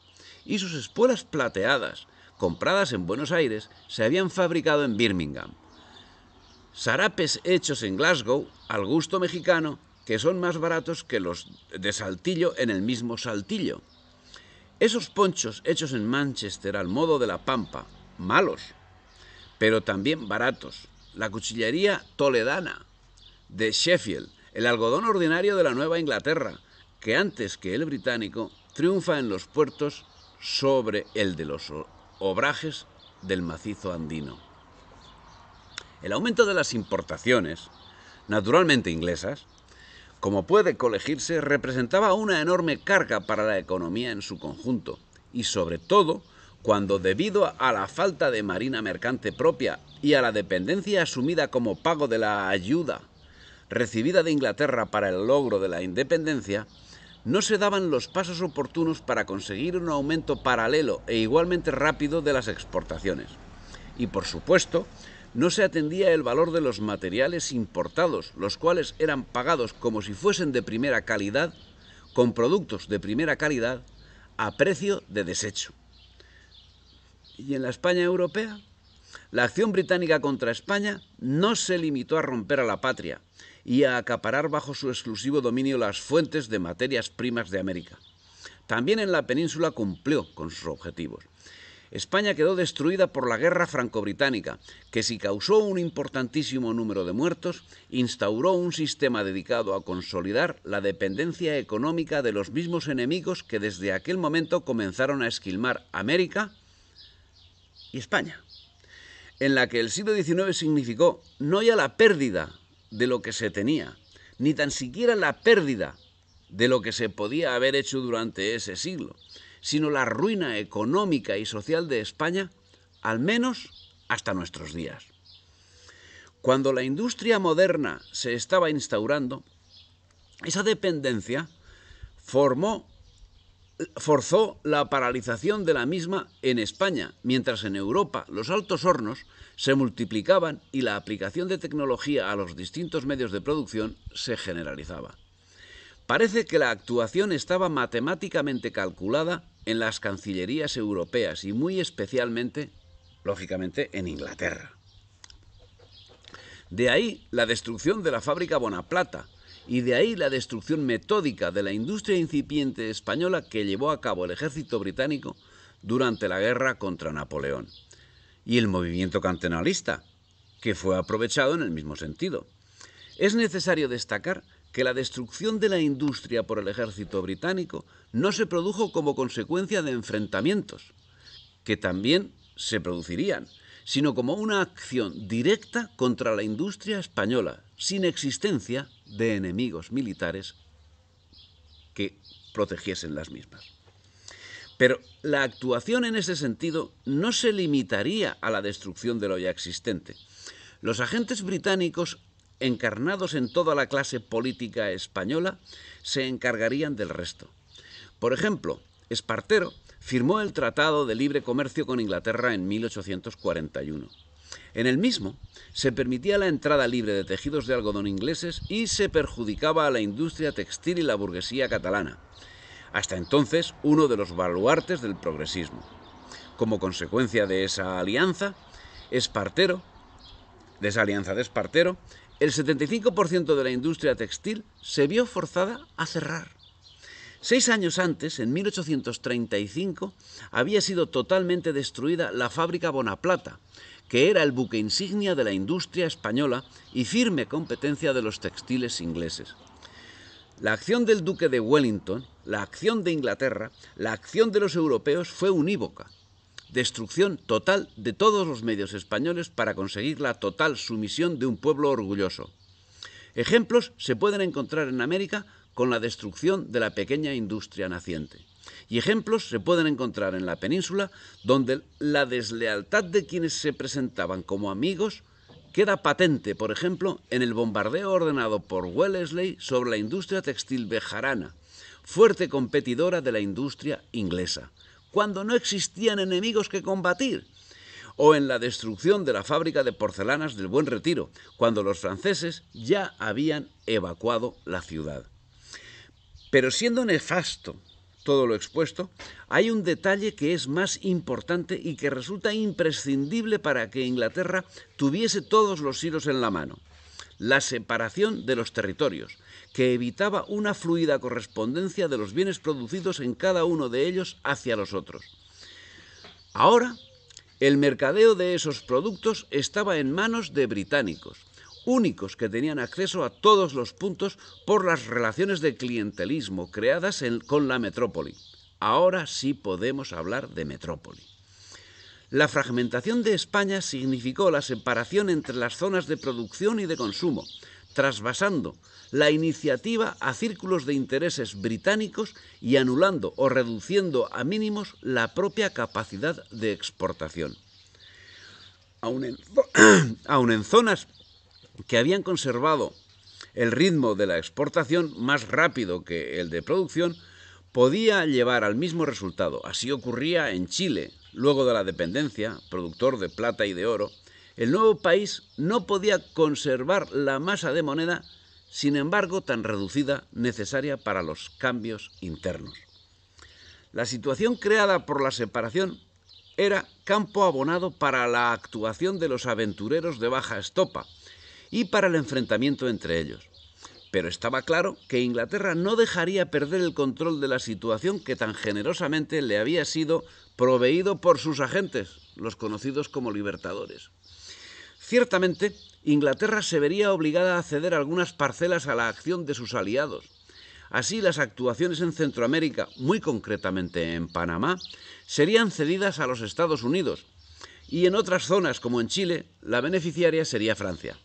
y sus espuelas plateadas, compradas en Buenos Aires, se habían fabricado en Birmingham. Sarapes hechos en Glasgow, al gusto mexicano, que son más baratos que los de Saltillo en el mismo Saltillo. Esos ponchos hechos en Manchester al modo de la Pampa, malos, pero también baratos. La cuchillería toledana de Sheffield, el algodón ordinario de la Nueva Inglaterra, que antes que el británico triunfa en los puertos sobre el de los obrajes del macizo andino. El aumento de las importaciones, naturalmente inglesas, como puede colegirse, representaba una enorme carga para la economía en su conjunto, y sobre todo cuando debido a la falta de marina mercante propia y a la dependencia asumida como pago de la ayuda recibida de Inglaterra para el logro de la independencia, no se daban los pasos oportunos para conseguir un aumento paralelo e igualmente rápido de las exportaciones. Y por supuesto, no se atendía el valor de los materiales importados, los cuales eran pagados como si fuesen de primera calidad, con productos de primera calidad, a precio de desecho. ¿Y en la España europea? La acción británica contra España no se limitó a romper a la patria, y a acaparar bajo su exclusivo dominio las fuentes de materias primas de América. También en la península cumplió con sus objetivos. España quedó destruida por la guerra franco-británica, que si causó un importantísimo número de muertos, instauró un sistema dedicado a consolidar la dependencia económica de los mismos enemigos que desde aquel momento comenzaron a esquilmar América y España, en la que el siglo XIX significó no ya la pérdida de lo que se tenía, ni tan siquiera la pérdida de lo que se podía haber hecho durante ese siglo, sino la ruina económica y social de España, al menos hasta nuestros días. Cuando la industria moderna se estaba instaurando, esa dependencia formó forzó la paralización de la misma en España, mientras en Europa los altos hornos se multiplicaban y la aplicación de tecnología a los distintos medios de producción se generalizaba. Parece que la actuación estaba matemáticamente calculada en las cancillerías europeas y muy especialmente, lógicamente, en Inglaterra. De ahí la destrucción de la fábrica Bonaplata, y de ahí la destrucción metódica de la industria incipiente española que llevó a cabo el ejército británico durante la guerra contra Napoleón, y el movimiento cantenalista, que fue aprovechado en el mismo sentido. Es necesario destacar que la destrucción de la industria por el ejército británico no se produjo como consecuencia de enfrentamientos, que también se producirían, sino como una acción directa contra la industria española, sin existencia de enemigos militares que protegiesen las mismas. Pero la actuación en ese sentido no se limitaría a la destrucción de lo ya existente. Los agentes británicos, encarnados en toda la clase política española, se encargarían del resto. Por ejemplo, Espartero firmó el Tratado de Libre Comercio con Inglaterra en 1841. En el mismo, se permitía la entrada libre de tejidos de algodón ingleses y se perjudicaba a la industria textil y la burguesía catalana, hasta entonces uno de los baluartes del progresismo. Como consecuencia de esa alianza, Espartero, de esa alianza de Espartero, el 75% de la industria textil se vio forzada a cerrar. Seis años antes, en 1835, había sido totalmente destruida la fábrica Bonaplata, que era el buque insignia de la industria española y firme competencia de los textiles ingleses. La acción del duque de Wellington, la acción de Inglaterra, la acción de los europeos fue unívoca. Destrucción total de todos los medios españoles para conseguir la total sumisión de un pueblo orgulloso. Ejemplos se pueden encontrar en América con la destrucción de la pequeña industria naciente. Y ejemplos se pueden encontrar en la península, donde la deslealtad de quienes se presentaban como amigos queda patente, por ejemplo, en el bombardeo ordenado por Wellesley sobre la industria textil bejarana, fuerte competidora de la industria inglesa, cuando no existían enemigos que combatir, o en la destrucción de la fábrica de porcelanas del Buen Retiro, cuando los franceses ya habían evacuado la ciudad. Pero siendo nefasto todo lo expuesto, hay un detalle que es más importante y que resulta imprescindible para que Inglaterra tuviese todos los hilos en la mano, la separación de los territorios, que evitaba una fluida correspondencia de los bienes producidos en cada uno de ellos hacia los otros. Ahora, el mercadeo de esos productos estaba en manos de británicos, únicos que tenían acceso a todos los puntos por las relaciones de clientelismo creadas con la metrópoli. Ahora sí podemos hablar de metrópoli. La fragmentación de España significó la separación entre las zonas de producción y de consumo, trasvasando la iniciativa a círculos de intereses británicos y anulando o reduciendo a mínimos la propia capacidad de exportación. Aún en, [clears throat] en zonas que habían conservado el ritmo de la exportación más rápido que el de producción, podía llevar al mismo resultado. Así ocurría en Chile. Luego de la dependencia, productor de plata y de oro, el nuevo país no podía conservar la masa de moneda, sin embargo, tan reducida necesaria para los cambios internos. La situación creada por la separación era campo abonado para la actuación de los aventureros de baja estopa, y para el enfrentamiento entre ellos. Pero estaba claro que Inglaterra no dejaría perder el control de la situación que tan generosamente le había sido proveído por sus agentes, los conocidos como libertadores. Ciertamente, Inglaterra se vería obligada a ceder algunas parcelas a la acción de sus aliados. Así, las actuaciones en Centroamérica, muy concretamente en Panamá, serían cedidas a los Estados Unidos, y en otras zonas como en Chile, la beneficiaria sería Francia.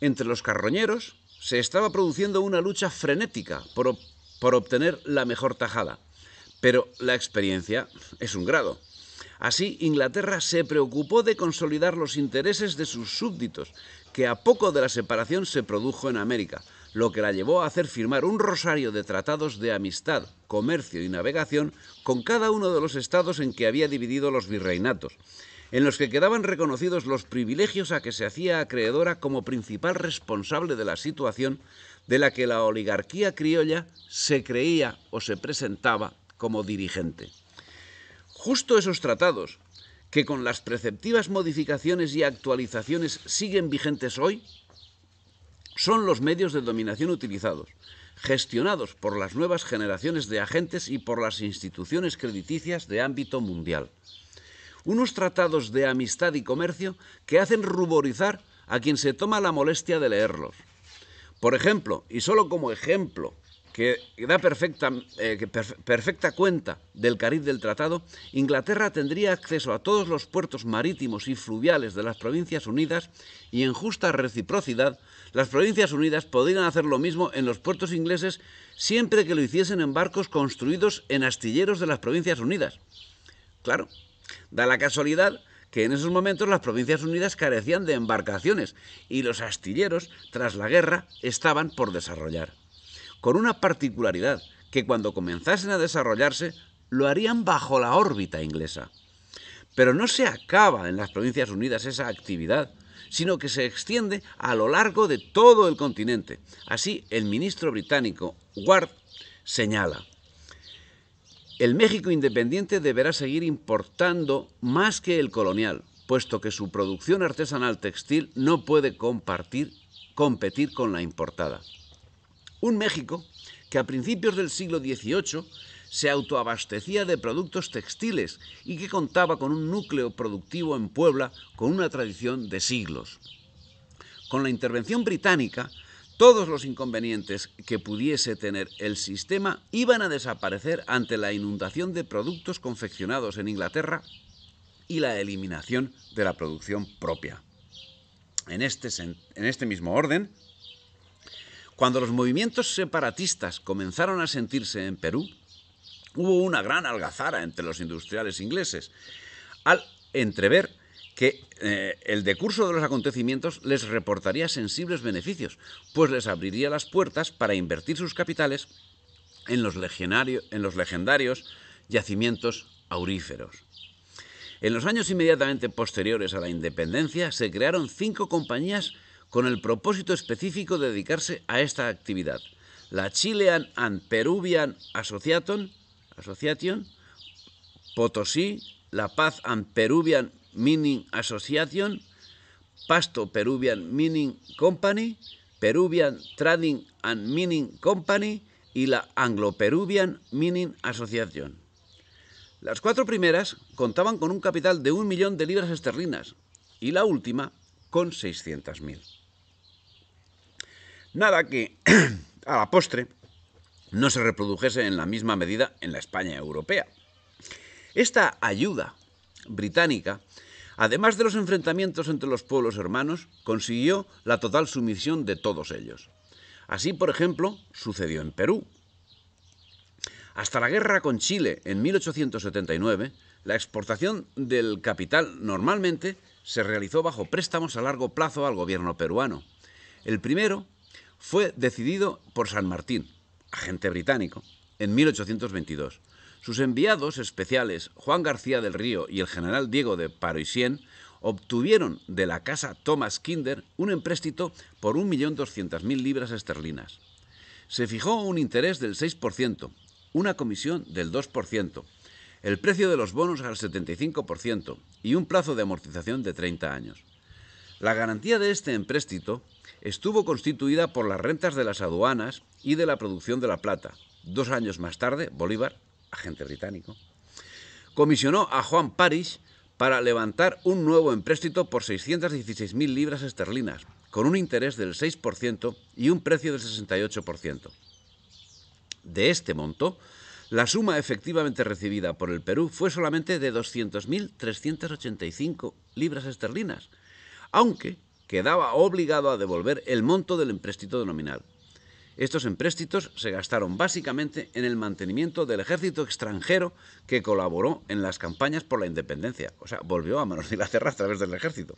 Entre los carroñeros se estaba produciendo una lucha frenética por, por obtener la mejor tajada. Pero la experiencia es un grado. Así, Inglaterra se preocupó de consolidar los intereses de sus súbditos, que a poco de la separación se produjo en América, lo que la llevó a hacer firmar un rosario de tratados de amistad, comercio y navegación con cada uno de los estados en que había dividido los virreinatos, en los que quedaban reconocidos los privilegios a que se hacía acreedora como principal responsable de la situación de la que la oligarquía criolla se creía o se presentaba como dirigente. Justo esos tratados, que con las preceptivas modificaciones y actualizaciones siguen vigentes hoy, son los medios de dominación utilizados, gestionados por las nuevas generaciones de agentes y por las instituciones crediticias de ámbito mundial unos tratados de amistad y comercio que hacen ruborizar a quien se toma la molestia de leerlos. Por ejemplo, y solo como ejemplo, que da perfecta, eh, perfecta cuenta del cariz del tratado, Inglaterra tendría acceso a todos los puertos marítimos y fluviales de las Provincias Unidas y en justa reciprocidad, las Provincias Unidas podrían hacer lo mismo en los puertos ingleses siempre que lo hiciesen en barcos construidos en astilleros de las Provincias Unidas. Claro, Da la casualidad que en esos momentos las Provincias Unidas carecían de embarcaciones y los astilleros, tras la guerra, estaban por desarrollar. Con una particularidad, que cuando comenzasen a desarrollarse, lo harían bajo la órbita inglesa. Pero no se acaba en las Provincias Unidas esa actividad, sino que se extiende a lo largo de todo el continente. Así, el ministro británico Ward señala, el México independiente deberá seguir importando más que el colonial, puesto que su producción artesanal textil no puede competir con la importada. Un México que a principios del siglo XVIII se autoabastecía de productos textiles y que contaba con un núcleo productivo en Puebla con una tradición de siglos. Con la intervención británica, todos los inconvenientes que pudiese tener el sistema iban a desaparecer ante la inundación de productos confeccionados en Inglaterra y la eliminación de la producción propia. En este, este mismo orden, cuando los movimientos separatistas comenzaron a sentirse en Perú, hubo una gran algazara entre los industriales ingleses, al entrever que eh, el decurso de los acontecimientos les reportaría sensibles beneficios, pues les abriría las puertas para invertir sus capitales en los, en los legendarios yacimientos auríferos. En los años inmediatamente posteriores a la independencia se crearon cinco compañías con el propósito específico de dedicarse a esta actividad. La Chilean and Peruvian Association, Potosí, La Paz and Peruvian Mining Association, Pasto Peruvian Mining Company, Peruvian Trading and Mining Company y la Anglo-Peruvian Mining Association. Las cuatro primeras contaban con un capital de un millón de libras esterlinas y la última con 600.000. Nada que [clears throat] a la postre no se reprodujese en la misma medida en la España europea. Esta ayuda británica, además de los enfrentamientos entre los pueblos hermanos, consiguió la total sumisión de todos ellos. Así, por ejemplo, sucedió en Perú. Hasta la guerra con Chile en 1879, la exportación del capital normalmente se realizó bajo préstamos a largo plazo al gobierno peruano. El primero fue decidido por San Martín, agente británico, en 1822, sus enviados especiales, Juan García del Río y el general Diego de Paroisien, obtuvieron de la casa Thomas Kinder un empréstito por 1.200.000 libras esterlinas. Se fijó un interés del 6%, una comisión del 2%, el precio de los bonos al 75% y un plazo de amortización de 30 años. La garantía de este empréstito estuvo constituida por las rentas de las aduanas y de la producción de la plata. Dos años más tarde, Bolívar agente británico, comisionó a Juan Parish para levantar un nuevo empréstito por 616.000 libras esterlinas, con un interés del 6% y un precio del 68%. De este monto, la suma efectivamente recibida por el Perú fue solamente de 200.385 libras esterlinas, aunque quedaba obligado a devolver el monto del empréstito nominal. Estos empréstitos se gastaron básicamente en el mantenimiento del ejército extranjero que colaboró en las campañas por la independencia, o sea, volvió a manos de Inglaterra a través del ejército.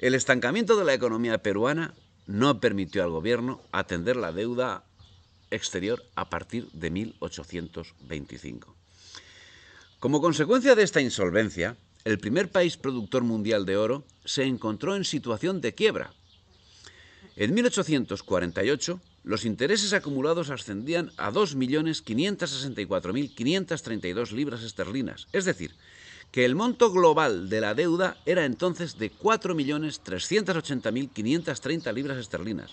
El estancamiento de la economía peruana no permitió al gobierno atender la deuda exterior a partir de 1825. Como consecuencia de esta insolvencia, el primer país productor mundial de oro se encontró en situación de quiebra. En 1848, los intereses acumulados ascendían a 2.564.532 libras esterlinas, es decir, que el monto global de la deuda era entonces de 4.380.530 libras esterlinas.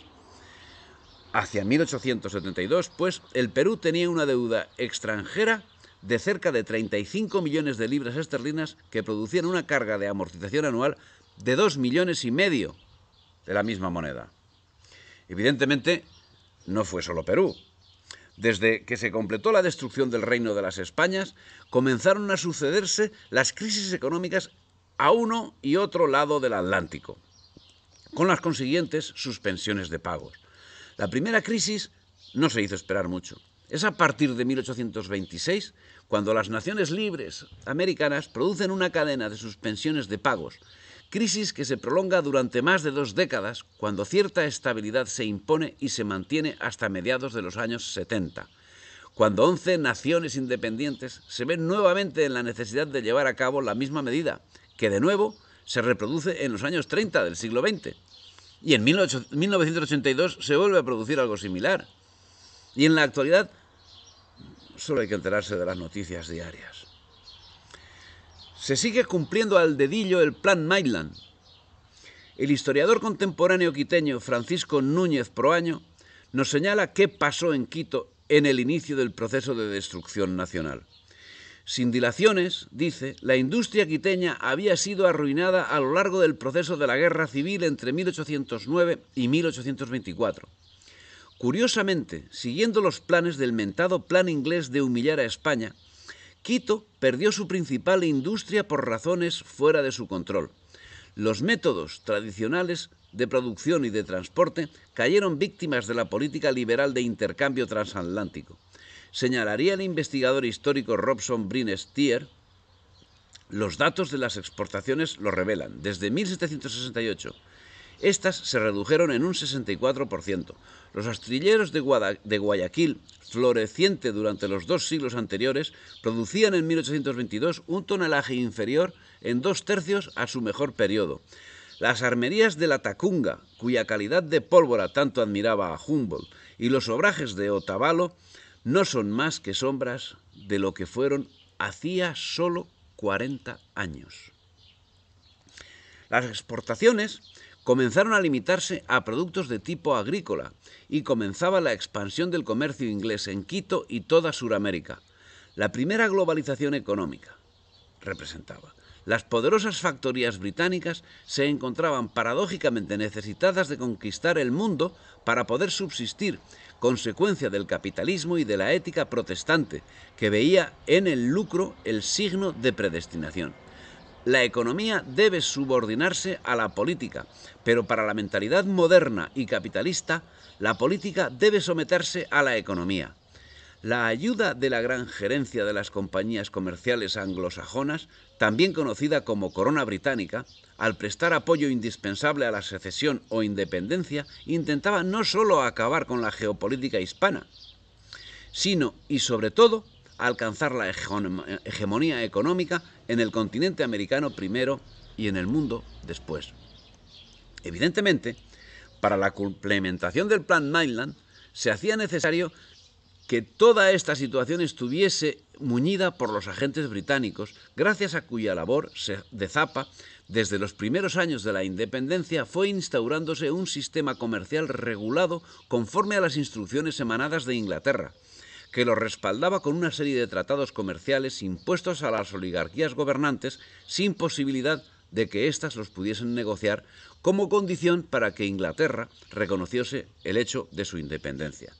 Hacia 1872, pues, el Perú tenía una deuda extranjera de cerca de 35 millones de libras esterlinas que producían una carga de amortización anual de 2 millones y medio de la misma moneda. Evidentemente, no fue solo Perú. Desde que se completó la destrucción del reino de las Españas, comenzaron a sucederse las crisis económicas a uno y otro lado del Atlántico, con las consiguientes suspensiones de pagos. La primera crisis no se hizo esperar mucho. Es a partir de 1826 cuando las naciones libres americanas producen una cadena de suspensiones de pagos crisis que se prolonga durante más de dos décadas, cuando cierta estabilidad se impone y se mantiene hasta mediados de los años 70, cuando 11 naciones independientes se ven nuevamente en la necesidad de llevar a cabo la misma medida, que de nuevo se reproduce en los años 30 del siglo XX. Y en 1982 se vuelve a producir algo similar. Y en la actualidad solo hay que enterarse de las noticias diarias. Se sigue cumpliendo al dedillo el Plan Maitland. El historiador contemporáneo quiteño Francisco Núñez Proaño nos señala qué pasó en Quito en el inicio del proceso de destrucción nacional. Sin dilaciones, dice, la industria quiteña había sido arruinada a lo largo del proceso de la guerra civil entre 1809 y 1824. Curiosamente, siguiendo los planes del mentado plan inglés de humillar a España, Quito perdió su principal industria por razones fuera de su control. Los métodos tradicionales de producción y de transporte cayeron víctimas de la política liberal de intercambio transatlántico. Señalaría el investigador histórico Robson Brinestier, los datos de las exportaciones lo revelan. Desde 1768 estas se redujeron en un 64%. Los astilleros de, de Guayaquil, floreciente durante los dos siglos anteriores, producían en 1822 un tonelaje inferior en dos tercios a su mejor periodo. Las armerías de la Tacunga, cuya calidad de pólvora tanto admiraba a Humboldt, y los obrajes de Otavalo no son más que sombras de lo que fueron hacía solo 40 años. Las exportaciones comenzaron a limitarse a productos de tipo agrícola y comenzaba la expansión del comercio inglés en Quito y toda Sudamérica. La primera globalización económica representaba. Las poderosas factorías británicas se encontraban paradójicamente necesitadas de conquistar el mundo para poder subsistir, consecuencia del capitalismo y de la ética protestante, que veía en el lucro el signo de predestinación. La economía debe subordinarse a la política, pero para la mentalidad moderna y capitalista, la política debe someterse a la economía. La ayuda de la gran gerencia de las compañías comerciales anglosajonas, también conocida como Corona Británica, al prestar apoyo indispensable a la secesión o independencia, intentaba no solo acabar con la geopolítica hispana, sino y sobre todo alcanzar la hegemonía económica en el continente americano primero y en el mundo después. Evidentemente, para la complementación del Plan Mainland se hacía necesario que toda esta situación estuviese muñida por los agentes británicos, gracias a cuya labor de Zapa, desde los primeros años de la independencia, fue instaurándose un sistema comercial regulado conforme a las instrucciones emanadas de Inglaterra, que lo respaldaba con una serie de tratados comerciales impuestos a las oligarquías gobernantes sin posibilidad de que éstas los pudiesen negociar como condición para que Inglaterra reconociese el hecho de su independencia.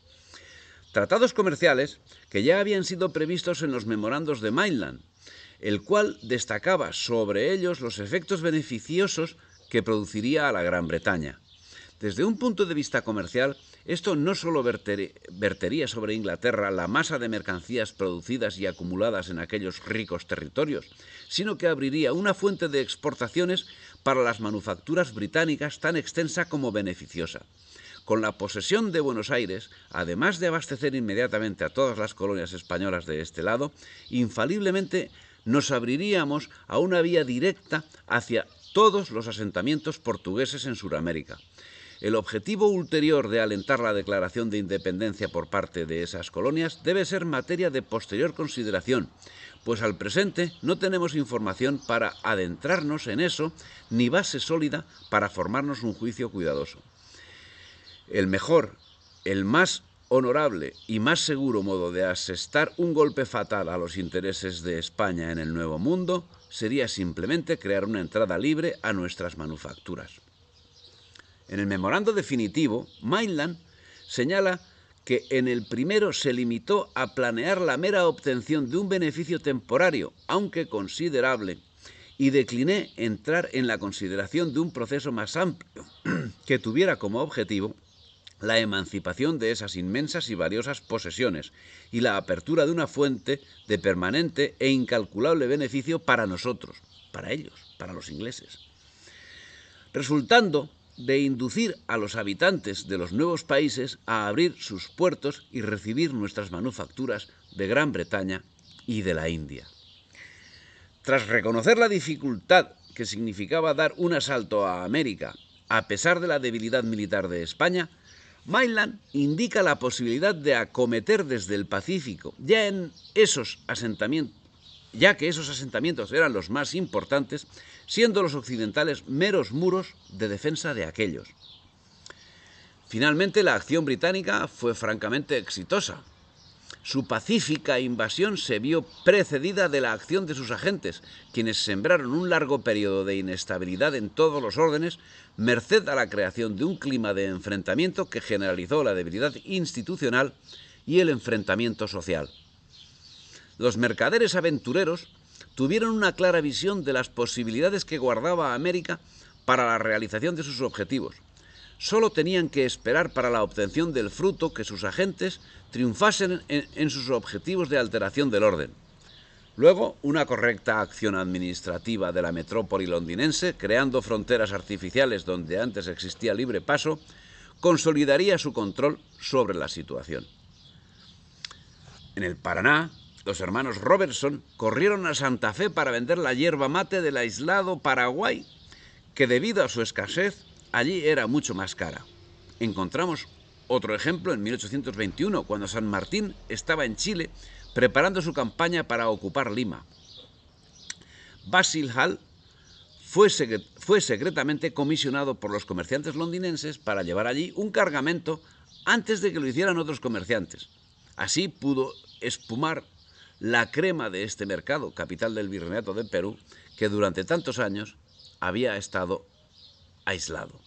Tratados comerciales que ya habían sido previstos en los memorandos de Mainland, el cual destacaba sobre ellos los efectos beneficiosos que produciría a la Gran Bretaña. Desde un punto de vista comercial, esto no solo vertería sobre Inglaterra la masa de mercancías producidas y acumuladas en aquellos ricos territorios, sino que abriría una fuente de exportaciones para las manufacturas británicas tan extensa como beneficiosa. Con la posesión de Buenos Aires, además de abastecer inmediatamente a todas las colonias españolas de este lado, infaliblemente nos abriríamos a una vía directa hacia todos los asentamientos portugueses en Sudamérica. El objetivo ulterior de alentar la declaración de independencia por parte de esas colonias debe ser materia de posterior consideración, pues al presente no tenemos información para adentrarnos en eso ni base sólida para formarnos un juicio cuidadoso. El mejor, el más honorable y más seguro modo de asestar un golpe fatal a los intereses de España en el Nuevo Mundo sería simplemente crear una entrada libre a nuestras manufacturas. En el memorando definitivo, Mainland señala que en el primero se limitó a planear la mera obtención de un beneficio temporario, aunque considerable, y decliné entrar en la consideración de un proceso más amplio [clears throat] que tuviera como objetivo la emancipación de esas inmensas y valiosas posesiones y la apertura de una fuente de permanente e incalculable beneficio para nosotros, para ellos, para los ingleses. Resultando de inducir a los habitantes de los nuevos países a abrir sus puertos y recibir nuestras manufacturas de Gran Bretaña y de la India. Tras reconocer la dificultad que significaba dar un asalto a América, a pesar de la debilidad militar de España, Mainland indica la posibilidad de acometer desde el Pacífico, ya en esos asentamientos ya que esos asentamientos eran los más importantes, siendo los occidentales meros muros de defensa de aquellos. Finalmente, la acción británica fue francamente exitosa. Su pacífica invasión se vio precedida de la acción de sus agentes, quienes sembraron un largo periodo de inestabilidad en todos los órdenes, merced a la creación de un clima de enfrentamiento que generalizó la debilidad institucional y el enfrentamiento social los mercaderes aventureros tuvieron una clara visión de las posibilidades que guardaba América para la realización de sus objetivos. Solo tenían que esperar para la obtención del fruto que sus agentes triunfasen en, sus objetivos de alteración del orden. Luego, una correcta acción administrativa de la metrópoli londinense, creando fronteras artificiales donde antes existía libre paso, consolidaría su control sobre la situación. En el Paraná, los hermanos Robertson corrieron a Santa Fe para vender la hierba mate del aislado Paraguay, que debido a su escasez allí era mucho más cara. Encontramos otro ejemplo en 1821, cuando San Martín estaba en Chile preparando su campaña para ocupar Lima. Basil Hall fue, fue, secretamente comisionado por los comerciantes londinenses para llevar allí un cargamento antes de que lo hicieran otros comerciantes. Así pudo espumar la crema de este mercado, capital del virreinato del Perú, que durante tantos años había estado aislado.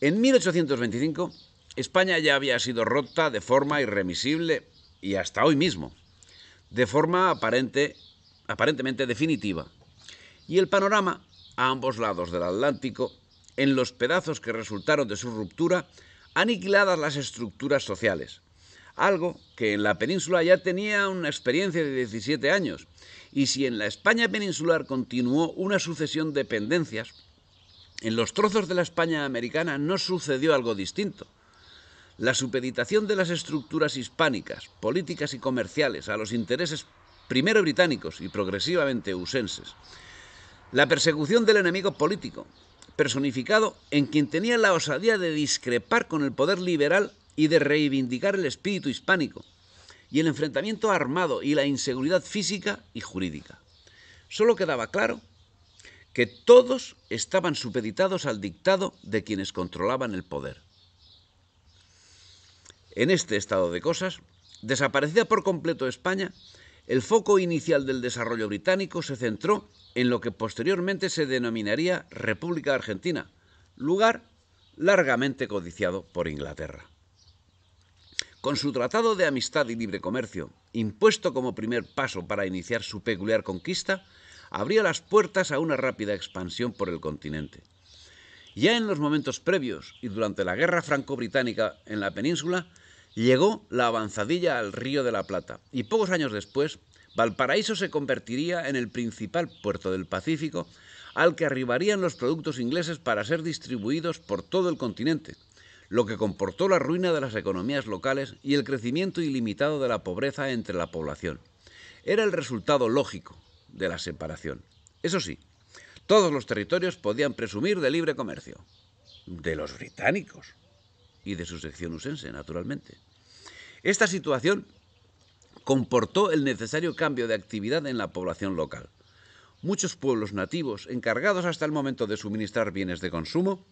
En 1825, España ya había sido rota de forma irremisible y hasta hoy mismo, de forma aparentemente definitiva. Y el panorama, a ambos lados del Atlántico, en los pedazos que resultaron de su ruptura, aniquiladas las estructuras sociales, algo que en la península ya tenía una experiencia de 17 años. Y si en la España peninsular continuó una sucesión de pendencias, en los trozos de la España americana no sucedió algo distinto. La supeditación de las estructuras hispánicas, políticas y comerciales a los intereses primero británicos y progresivamente usenses. La persecución del enemigo político, personificado en quien tenía la osadía de discrepar con el poder liberal y de reivindicar el espíritu hispánico y el enfrentamiento armado y la inseguridad física y jurídica. Solo quedaba claro que todos estaban supeditados al dictado de quienes controlaban el poder. En este estado de cosas, desaparecida por completo España, el foco inicial del desarrollo británico se centró en lo que posteriormente se denominaría República Argentina, lugar largamente codiciado por Inglaterra. Con su Tratado de Amistad y Libre Comercio, impuesto como primer paso para iniciar su peculiar conquista, abrió las puertas a una rápida expansión por el continente. Ya en los momentos previos y durante la guerra franco-británica en la península, llegó la avanzadilla al Río de la Plata y pocos años después, Valparaíso se convertiría en el principal puerto del Pacífico al que arribarían los productos ingleses para ser distribuidos por todo el continente, lo que comportó la ruina de las economías locales y el crecimiento ilimitado de la pobreza entre la población. Era el resultado lógico de la separación. Eso sí, todos los territorios podían presumir de libre comercio. De los británicos. Y de su sección usense, naturalmente. Esta situación comportó el necesario cambio de actividad en la población local. Muchos pueblos nativos, encargados hasta el momento de suministrar bienes de consumo,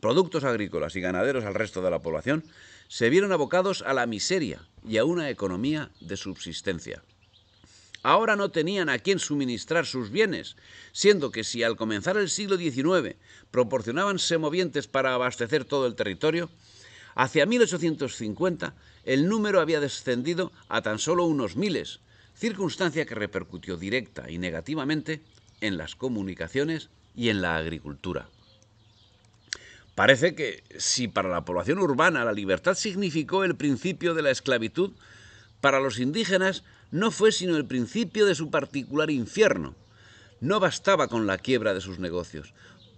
productos agrícolas y ganaderos al resto de la población, se vieron abocados a la miseria y a una economía de subsistencia. Ahora no tenían a quién suministrar sus bienes, siendo que si al comenzar el siglo XIX proporcionaban semovientes para abastecer todo el territorio, hacia 1850 el número había descendido a tan solo unos miles, circunstancia que repercutió directa y negativamente en las comunicaciones y en la agricultura. Parece que si para la población urbana la libertad significó el principio de la esclavitud, para los indígenas no fue sino el principio de su particular infierno. No bastaba con la quiebra de sus negocios.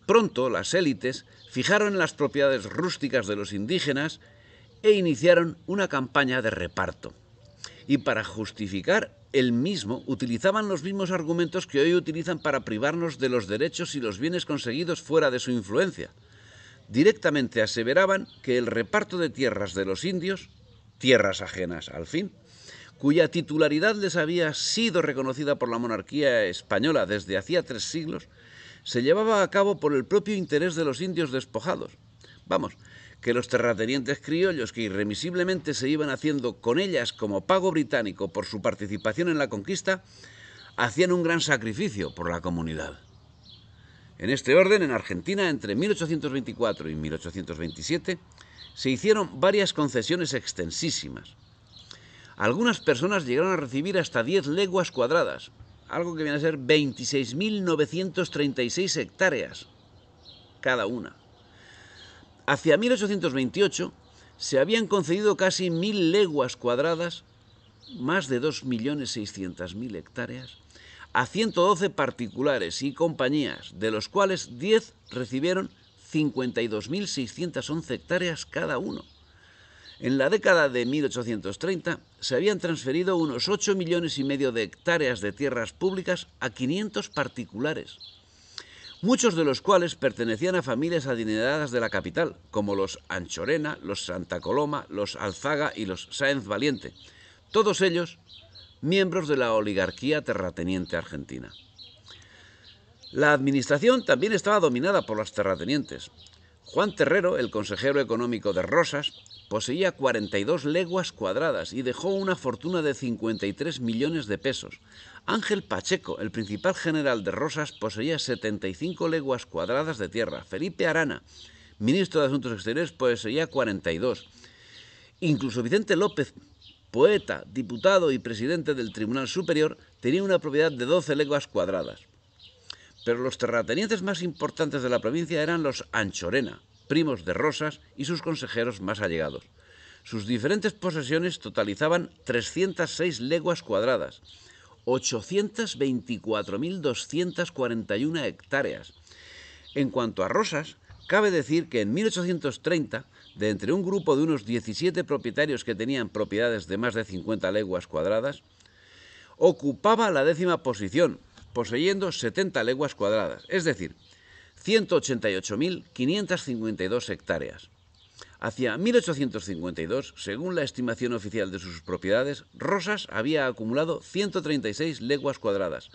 Pronto las élites fijaron las propiedades rústicas de los indígenas e iniciaron una campaña de reparto. Y para justificar el mismo utilizaban los mismos argumentos que hoy utilizan para privarnos de los derechos y los bienes conseguidos fuera de su influencia directamente aseveraban que el reparto de tierras de los indios, tierras ajenas al fin, cuya titularidad les había sido reconocida por la monarquía española desde hacía tres siglos, se llevaba a cabo por el propio interés de los indios despojados. Vamos, que los terratenientes criollos que irremisiblemente se iban haciendo con ellas como pago británico por su participación en la conquista, hacían un gran sacrificio por la comunidad. En este orden, en Argentina, entre 1824 y 1827, se hicieron varias concesiones extensísimas. Algunas personas llegaron a recibir hasta 10 leguas cuadradas, algo que viene a ser 26.936 hectáreas cada una. Hacia 1828 se habían concedido casi 1.000 leguas cuadradas, más de 2.600.000 hectáreas, a 112 particulares y compañías, de los cuales 10 recibieron 52.611 hectáreas cada uno. En la década de 1830 se habían transferido unos 8 millones y medio de hectáreas de tierras públicas a 500 particulares, muchos de los cuales pertenecían a familias adineradas de la capital, como los Anchorena, los Santa Coloma, los Alzaga y los Sáenz Valiente. Todos ellos miembros de la oligarquía terrateniente argentina. La administración también estaba dominada por las terratenientes. Juan Terrero, el consejero económico de Rosas, poseía 42 leguas cuadradas y dejó una fortuna de 53 millones de pesos. Ángel Pacheco, el principal general de Rosas, poseía 75 leguas cuadradas de tierra. Felipe Arana, ministro de Asuntos Exteriores, poseía 42. Incluso Vicente López poeta, diputado y presidente del Tribunal Superior, tenía una propiedad de 12 leguas cuadradas. Pero los terratenientes más importantes de la provincia eran los Anchorena, primos de Rosas y sus consejeros más allegados. Sus diferentes posesiones totalizaban 306 leguas cuadradas, 824.241 hectáreas. En cuanto a Rosas, Cabe decir que en 1830, de entre un grupo de unos 17 propietarios que tenían propiedades de más de 50 leguas cuadradas, ocupaba la décima posición, poseyendo 70 leguas cuadradas, es decir, 188.552 hectáreas. Hacia 1852, según la estimación oficial de sus propiedades, Rosas había acumulado 136 leguas cuadradas,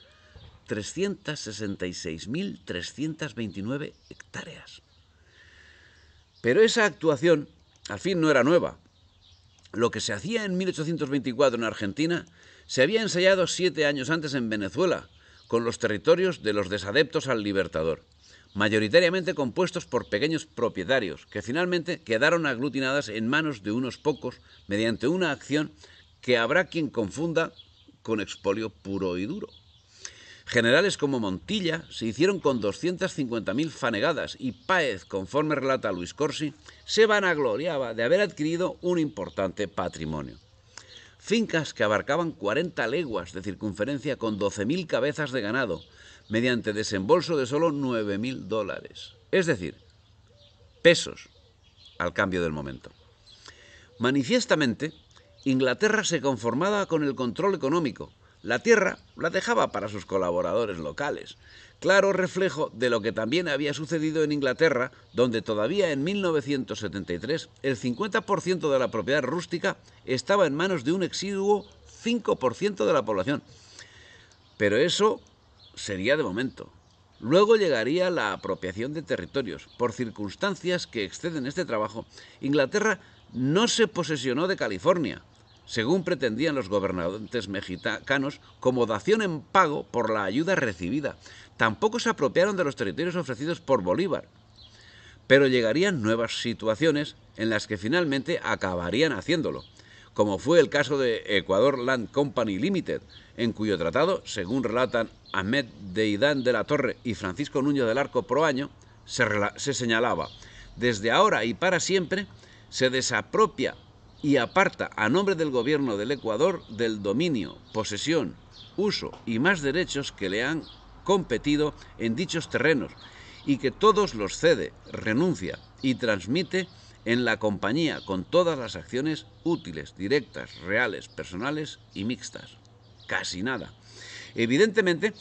366.329 hectáreas. Pero esa actuación, al fin, no era nueva. Lo que se hacía en 1824 en Argentina se había ensayado siete años antes en Venezuela, con los territorios de los desadeptos al libertador, mayoritariamente compuestos por pequeños propietarios, que finalmente quedaron aglutinadas en manos de unos pocos mediante una acción que habrá quien confunda con expolio puro y duro. Generales como Montilla se hicieron con 250.000 fanegadas y Páez, conforme relata Luis Corsi, se vanagloriaba de haber adquirido un importante patrimonio. Fincas que abarcaban 40 leguas de circunferencia con 12.000 cabezas de ganado, mediante desembolso de solo 9.000 dólares, es decir, pesos al cambio del momento. Manifiestamente, Inglaterra se conformaba con el control económico, la tierra la dejaba para sus colaboradores locales, claro reflejo de lo que también había sucedido en Inglaterra, donde todavía en 1973 el 50% de la propiedad rústica estaba en manos de un exiguo 5% de la población. Pero eso sería de momento. Luego llegaría la apropiación de territorios. Por circunstancias que exceden este trabajo, Inglaterra no se posesionó de California, según pretendían los gobernantes mexicanos, como dación en pago por la ayuda recibida. Tampoco se apropiaron de los territorios ofrecidos por Bolívar, pero llegarían nuevas situaciones en las que finalmente acabarían haciéndolo, como fue el caso de Ecuador Land Company Limited, en cuyo tratado, según relatan Ahmed Deidán de la Torre y Francisco Nuño del Arco Proaño, se, se señalaba, desde ahora y para siempre se desapropia y aparta a nombre del gobierno del Ecuador del dominio, posesión, uso y más derechos que le han competido en dichos terrenos y que todos los cede, renuncia y transmite en la compañía con todas las acciones útiles, directas, reales, personales y mixtas. Casi nada. Evidentemente,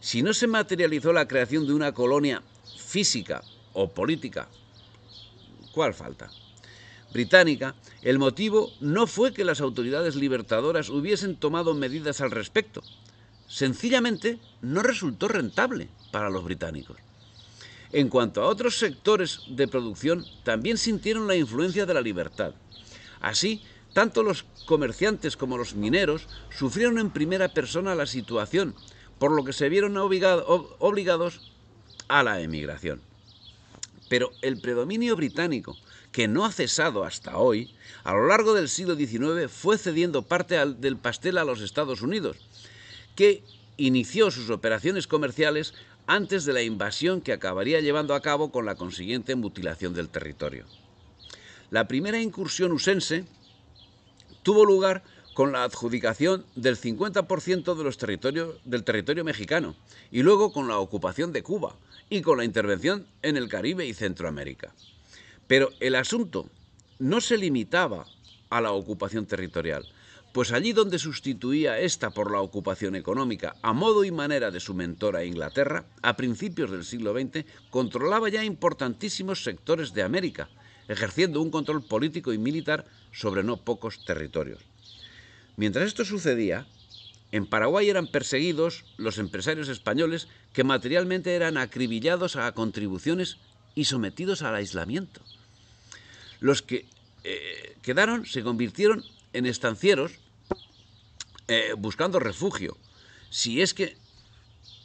si no se materializó la creación de una colonia física o política, ¿cuál falta? británica, el motivo no fue que las autoridades libertadoras hubiesen tomado medidas al respecto. Sencillamente no resultó rentable para los británicos. En cuanto a otros sectores de producción, también sintieron la influencia de la libertad. Así, tanto los comerciantes como los mineros sufrieron en primera persona la situación, por lo que se vieron obligados a la emigración. Pero el predominio británico que no ha cesado hasta hoy, a lo largo del siglo XIX fue cediendo parte del pastel a los Estados Unidos, que inició sus operaciones comerciales antes de la invasión que acabaría llevando a cabo con la consiguiente mutilación del territorio. La primera incursión usense tuvo lugar con la adjudicación del 50% de los territorios del territorio mexicano y luego con la ocupación de Cuba y con la intervención en el Caribe y Centroamérica. Pero el asunto no se limitaba a la ocupación territorial, pues allí donde sustituía esta por la ocupación económica, a modo y manera de su mentora Inglaterra, a principios del siglo XX controlaba ya importantísimos sectores de América, ejerciendo un control político y militar sobre no pocos territorios. Mientras esto sucedía, en Paraguay eran perseguidos los empresarios españoles que materialmente eran acribillados a contribuciones y sometidos al aislamiento. Los que eh, quedaron se convirtieron en estancieros eh, buscando refugio, si es que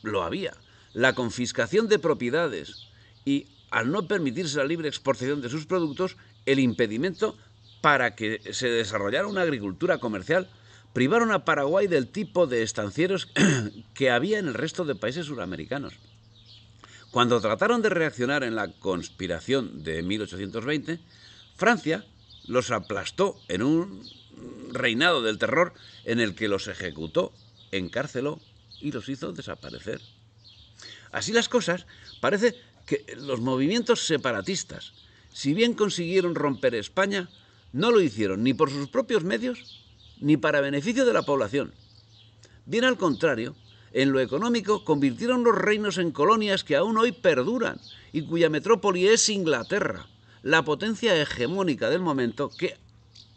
lo había. La confiscación de propiedades y, al no permitirse la libre exportación de sus productos, el impedimento para que se desarrollara una agricultura comercial, privaron a Paraguay del tipo de estancieros [clears throat] que había en el resto de países suramericanos. Cuando trataron de reaccionar en la conspiración de 1820, Francia los aplastó en un reinado del terror en el que los ejecutó, encarceló y los hizo desaparecer. Así las cosas, parece que los movimientos separatistas, si bien consiguieron romper España, no lo hicieron ni por sus propios medios ni para beneficio de la población. Bien al contrario, en lo económico convirtieron los reinos en colonias que aún hoy perduran y cuya metrópoli es Inglaterra la potencia hegemónica del momento que,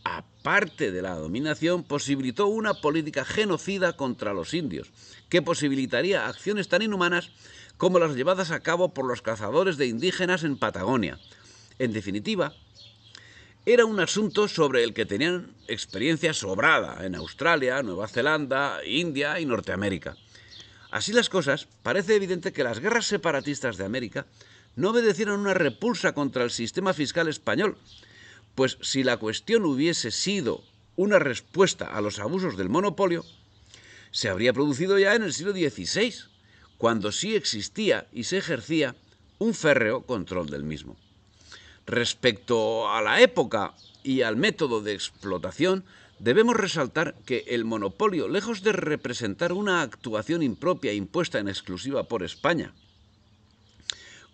aparte de la dominación, posibilitó una política genocida contra los indios, que posibilitaría acciones tan inhumanas como las llevadas a cabo por los cazadores de indígenas en Patagonia. En definitiva, era un asunto sobre el que tenían experiencia sobrada en Australia, Nueva Zelanda, India y Norteamérica. Así las cosas, parece evidente que las guerras separatistas de América no obedecieron una repulsa contra el sistema fiscal español, pues si la cuestión hubiese sido una respuesta a los abusos del monopolio, se habría producido ya en el siglo XVI, cuando sí existía y se ejercía un férreo control del mismo. Respecto a la época y al método de explotación, debemos resaltar que el monopolio, lejos de representar una actuación impropia impuesta en exclusiva por España,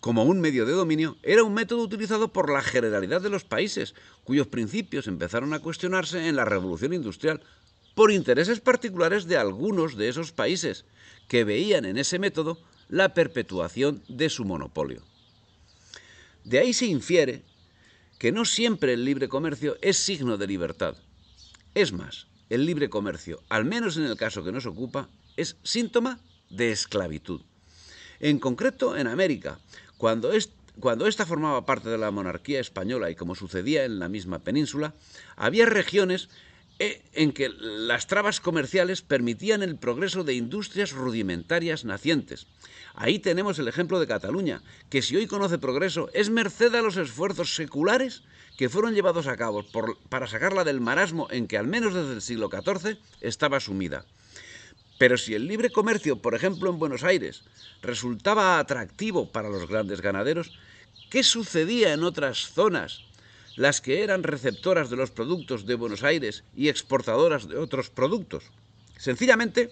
como un medio de dominio era un método utilizado por la generalidad de los países, cuyos principios empezaron a cuestionarse en la Revolución Industrial por intereses particulares de algunos de esos países, que veían en ese método la perpetuación de su monopolio. De ahí se infiere que no siempre el libre comercio es signo de libertad. Es más, el libre comercio, al menos en el caso que nos ocupa, es síntoma de esclavitud. En concreto en América, cuando, ésta formaba parte de la monarquía española y como sucedía en la misma península, había regiones eh, en que las trabas comerciales permitían el progreso de industrias rudimentarias nacientes. Ahí tenemos el ejemplo de Cataluña, que si hoy conoce progreso es merced a los esfuerzos seculares que fueron llevados a cabo para sacarla del marasmo en que al menos desde el siglo XIV estaba sumida. Pero si el libre comercio, por ejemplo en Buenos Aires, resultaba atractivo para los grandes ganaderos, ¿qué sucedía en otras zonas, las que eran receptoras de los productos de Buenos Aires y exportadoras de otros productos? Sencillamente,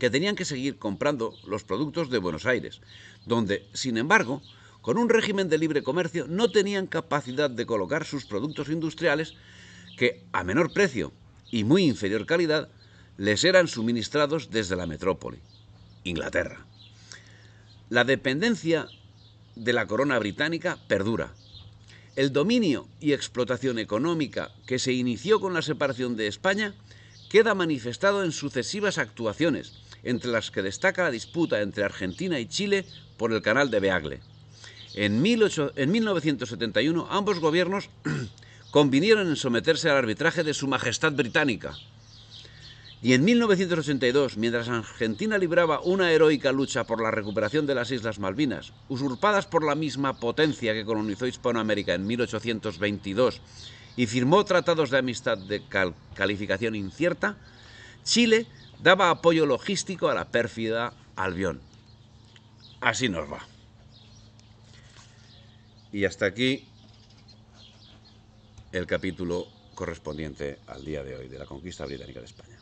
que tenían que seguir comprando los productos de Buenos Aires, donde, sin embargo, con un régimen de libre comercio no tenían capacidad de colocar sus productos industriales que, a menor precio y muy inferior calidad, les eran suministrados desde la metrópoli, Inglaterra. La dependencia de la corona británica perdura. El dominio y explotación económica que se inició con la separación de España queda manifestado en sucesivas actuaciones, entre las que destaca la disputa entre Argentina y Chile por el canal de Beagle. En, 1971 ambos gobiernos [clears throat] convinieron en someterse al arbitraje de Su Majestad Británica, y en 1982, mientras Argentina libraba una heroica lucha por la recuperación de las Islas Malvinas, usurpadas por la misma potencia que colonizó Hispanoamérica en 1822 y firmó tratados de amistad de calificación incierta, Chile daba apoyo logístico a la pérfida Albión. Así nos va. Y hasta aquí el capítulo correspondiente al día de hoy de la conquista británica de España.